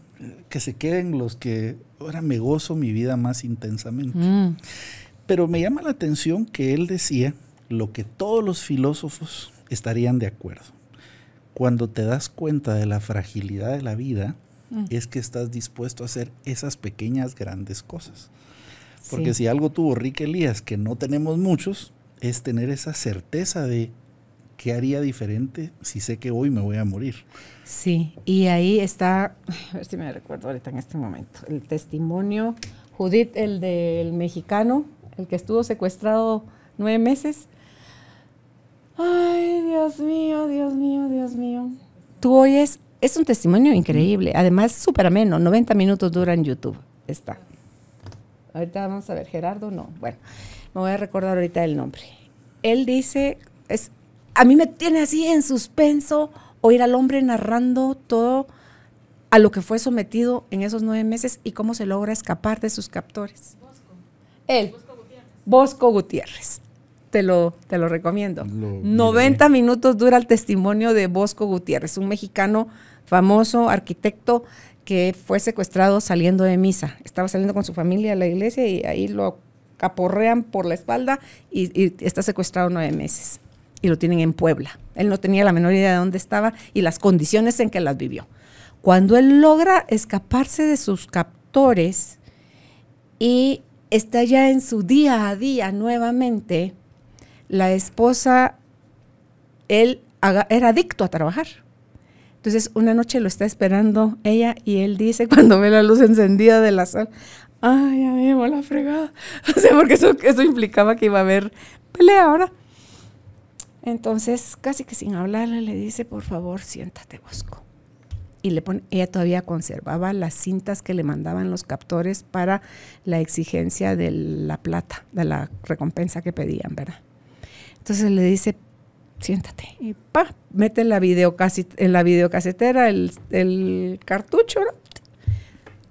que se queden los que ahora me gozo mi vida más intensamente. Mm. Pero me llama la atención que él decía lo que todos los filósofos estarían de acuerdo. Cuando te das cuenta de la fragilidad de la vida, Mm. es que estás dispuesto a hacer esas pequeñas, grandes cosas. Porque si algo tuvo Rick Elías, que no tenemos muchos, es tener esa certeza de qué haría diferente si sé que hoy me voy a morir. Sí, y ahí está, a ver si me recuerdo ahorita en este momento, el testimonio, Judith, el del mexicano, el que estuvo secuestrado nueve meses. Ay, Dios mío, Dios mío, Dios mío. Tú oyes es un testimonio increíble. Además, súper ameno. 90 minutos dura en YouTube. Está. Ahorita vamos a ver, Gerardo, no. Bueno, me voy a recordar ahorita el nombre. Él dice, es, a mí me tiene así en suspenso oír al hombre narrando todo a lo que fue sometido en esos nueve meses y cómo se logra escapar de sus captores. Bosco. Él. Bosco Gutiérrez. Bosco Gutiérrez. Te lo, te lo recomiendo. 90 minutos dura el testimonio de Bosco Gutiérrez, un mexicano famoso arquitecto que fue secuestrado saliendo de misa. Estaba saliendo con su familia a la iglesia y ahí lo caporrean por la espalda y, está secuestrado nueve meses. Y lo tienen en Puebla. Él no tenía la menor idea de dónde estaba y las condiciones en que las vivió. Cuando él logra escaparse de sus captores y está ya en su día a día nuevamente, la esposa, él era adicto a trabajar entonces, una noche lo está esperando ella y él dice, cuando ve la luz encendida de la sala, ay, a mí me la fregada. O sea, porque eso, eso implicaba que iba a haber pelea ahora. Entonces, casi que sin hablarle, le dice, por favor, siéntate, Bosco. Y le pone, ella todavía conservaba las cintas que le mandaban los captores para la exigencia de la plata, de la recompensa que pedían, ¿verdad? Entonces le dice, siéntate. Y pa, mete la en la videocasetera el, el cartucho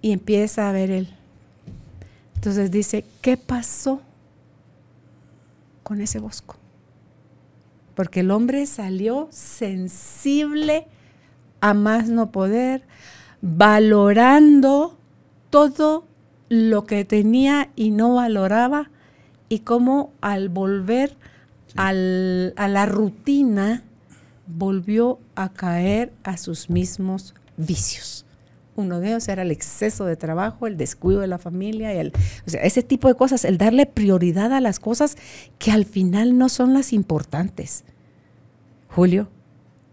y empieza a ver él. Entonces dice, ¿qué pasó con ese bosco? Porque el hombre salió sensible a más no poder, valorando todo lo que tenía y no valoraba, y cómo al volver a la rutina, volvió a caer a sus mismos vicios. Uno de ellos era el exceso de trabajo, el descuido de la familia, el, ese tipo de cosas, el darle prioridad a las cosas que al final no son las importantes. Julio,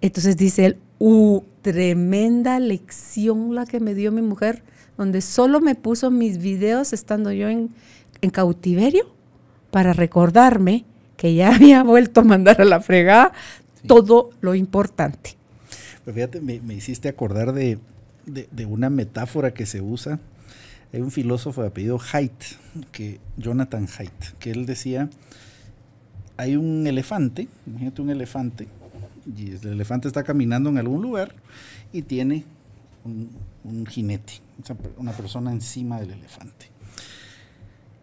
entonces dice él, uh, tremenda lección la que me dio mi mujer, donde solo me puso mis videos estando yo en cautiverio para recordarme que ya había vuelto a mandar a la fregada todo lo importante. Pues fíjate, me, hiciste acordar de, una metáfora que se usa. Hay un filósofo de apellido Haidt, que, Jonathan Haidt, que él decía, hay un elefante, imagínate un elefante, y el elefante está caminando en algún lugar y tiene un, un jinete, una persona encima del elefante.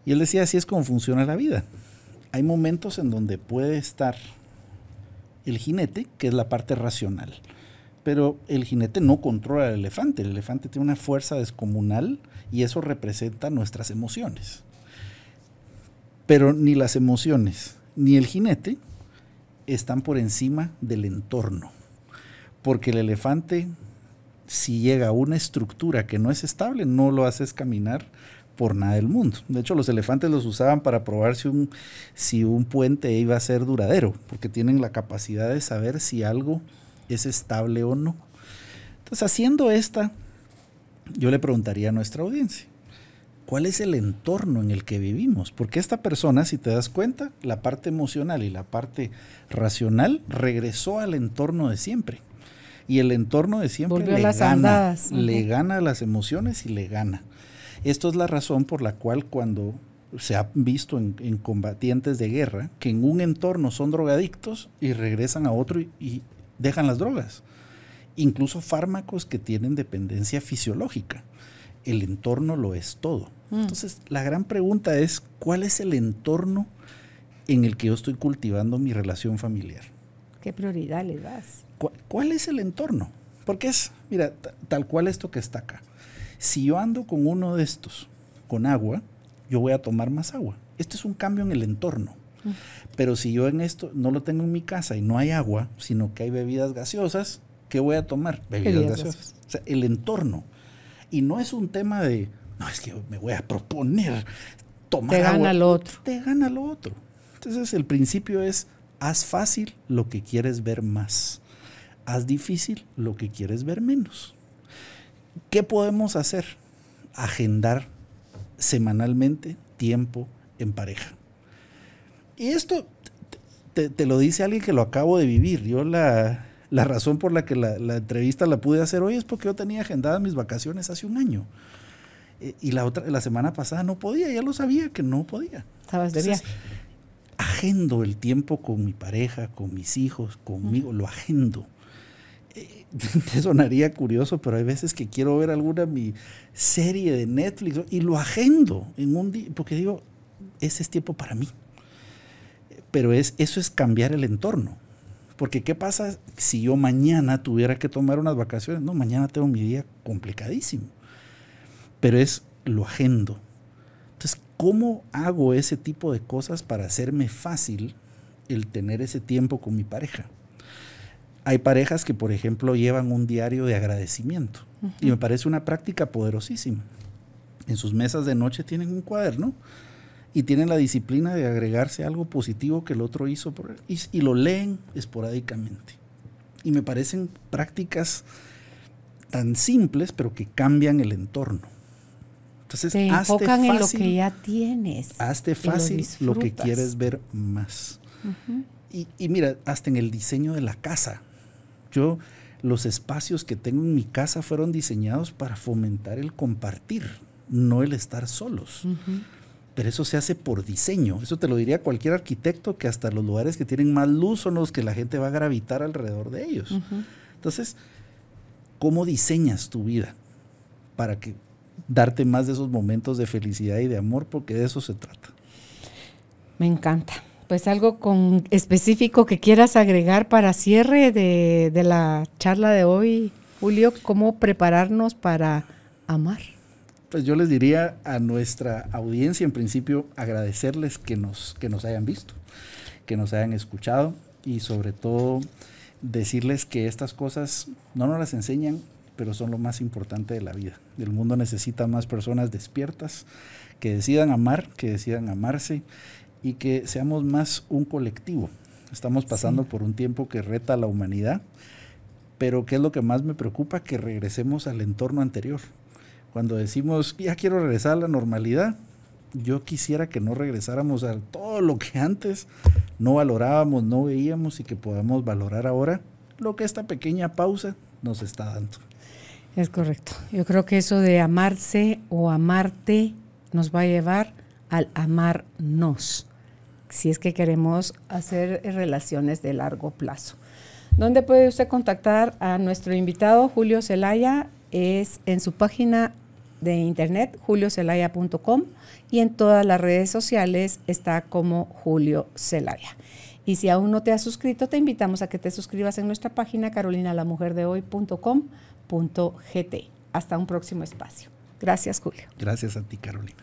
Y él decía, así es como funciona la vida hay momentos en donde puede estar el jinete, que es la parte racional. Pero el jinete no controla al elefante, el elefante tiene una fuerza descomunal y eso representa nuestras emociones. Pero ni las emociones ni el jinete están por encima del entorno, porque el elefante si llega a una estructura que no es estable, no lo haces caminar por nada del mundo. De hecho, los elefantes los usaban para probar si un, si un puente iba a ser duradero, porque tienen la capacidad de saber si algo es estable o no. Entonces, haciendo esta, yo le preguntaría a nuestra audiencia, ¿cuál es el entorno en el que vivimos? Porque esta persona, si te das cuenta, la parte emocional y la parte racional regresó al entorno de siempre. Y el entorno de siempre le, gana, gana las emociones y le gana. Esto es la razón por la cual cuando se ha visto en, combatientes de guerra que en un entorno son drogadictos y regresan a otro y, dejan las drogas. Incluso fármacos que tienen dependencia fisiológica. El entorno lo es todo. Mm. Entonces, la gran pregunta es, ¿cuál es el entorno en el que yo estoy cultivando mi relación familiar? ¿Qué prioridad le das? cuál es el entorno? Porque es, mira, tal cual esto que está acá si yo ando con uno de estos, con agua, yo voy a tomar más agua. Esto es un cambio en el entorno. Mm. Pero si yo en esto no lo tengo en mi casa y no hay agua, sino que hay bebidas gaseosas, ¿qué voy a tomar? Bebidas, gaseosas. O sea, el entorno. Y no es un tema de, no, es que me voy a proponer tomar Te gana lo otro. Te gana lo otro. Entonces, el principio es, haz fácil lo que quieres ver más. Haz difícil lo que quieres ver menos. ¿Qué podemos hacer? Agendar semanalmente tiempo en pareja. Y esto te, lo dice alguien que lo acabo de vivir. Yo la, razón por la que la, entrevista la pude hacer hoy es porque yo tenía agendadas mis vacaciones hace un año. Eh, y la otra, la semana pasada no podía, ya lo sabía que no podía. Agendo el tiempo con mi pareja, con mis hijos, conmigo, lo agendo. te sonaría curioso, pero hay veces que quiero ver alguna mi serie de Netflix y lo agendo en un día, porque digo, ese es tiempo para mí. Pero eso es cambiar el entorno. Porque ¿qué pasa si yo mañana tuviera que tomar unas vacaciones? No, mañana tengo mi día complicadísimo. Pero es lo agendo. Entonces, ¿cómo hago ese tipo de cosas para hacerme fácil el tener ese tiempo con mi pareja? Hay parejas que, por ejemplo, llevan un diario de agradecimiento y me parece una práctica poderosísima. En sus mesas de noche tienen un cuaderno y tienen la disciplina de agregarse algo positivo que el otro hizo por, y, y, lo leen esporádicamente. Y me parecen prácticas tan simples, pero que cambian el entorno. Entonces, Te enfocan fácil, en lo que ya tienes. Hazte fácil lo, que quieres ver más. y, y mira, hasta en el diseño de la casa yo, los espacios que tengo en mi casa fueron diseñados para fomentar el compartir, no el estar solos. Pero eso se hace por diseño. Eso te lo diría cualquier arquitecto que hasta los lugares que tienen más luz son los que la gente va a gravitar alrededor de ellos. Entonces, ¿cómo diseñas tu vida para que darte más de esos momentos de felicidad y de amor? Porque de eso se trata. Me encanta. Es pues, algo con específico que quieras agregar para cierre de, la charla de hoy, Julio, cómo prepararnos para amar. Pues yo les diría a nuestra audiencia, en principio, agradecerles que nos, que nos hayan visto, que nos hayan escuchado y sobre todo decirles que estas cosas no nos las enseñan, pero son lo más importante de la vida. El mundo necesita más personas despiertas que decidan amar, que decidan amarse y que seamos más un colectivo. Estamos pasando por un tiempo que reta a la humanidad, pero ¿qué es lo que más me preocupa? Que regresemos al entorno anterior. Cuando decimos, ya quiero regresar a la normalidad, yo quisiera que no regresáramos a todo lo que antes no valorábamos, no veíamos y que podamos valorar ahora lo que esta pequeña pausa nos está dando. Es correcto. Yo creo que eso de amarse o amarte nos va a llevar al amarnos si es que queremos hacer eh, relaciones de largo plazo. ¿Dónde puede usted contactar a nuestro invitado Julio Celaya? Es en su página de internet juliocelaya.com y en todas las redes sociales está como Julio Celaya. Y si aún no te has suscrito, te invitamos a que te suscribas en nuestra página carolinalamujerdehoy.com.gt. Hasta un próximo espacio. Gracias, Julio. Gracias a ti, Carolina.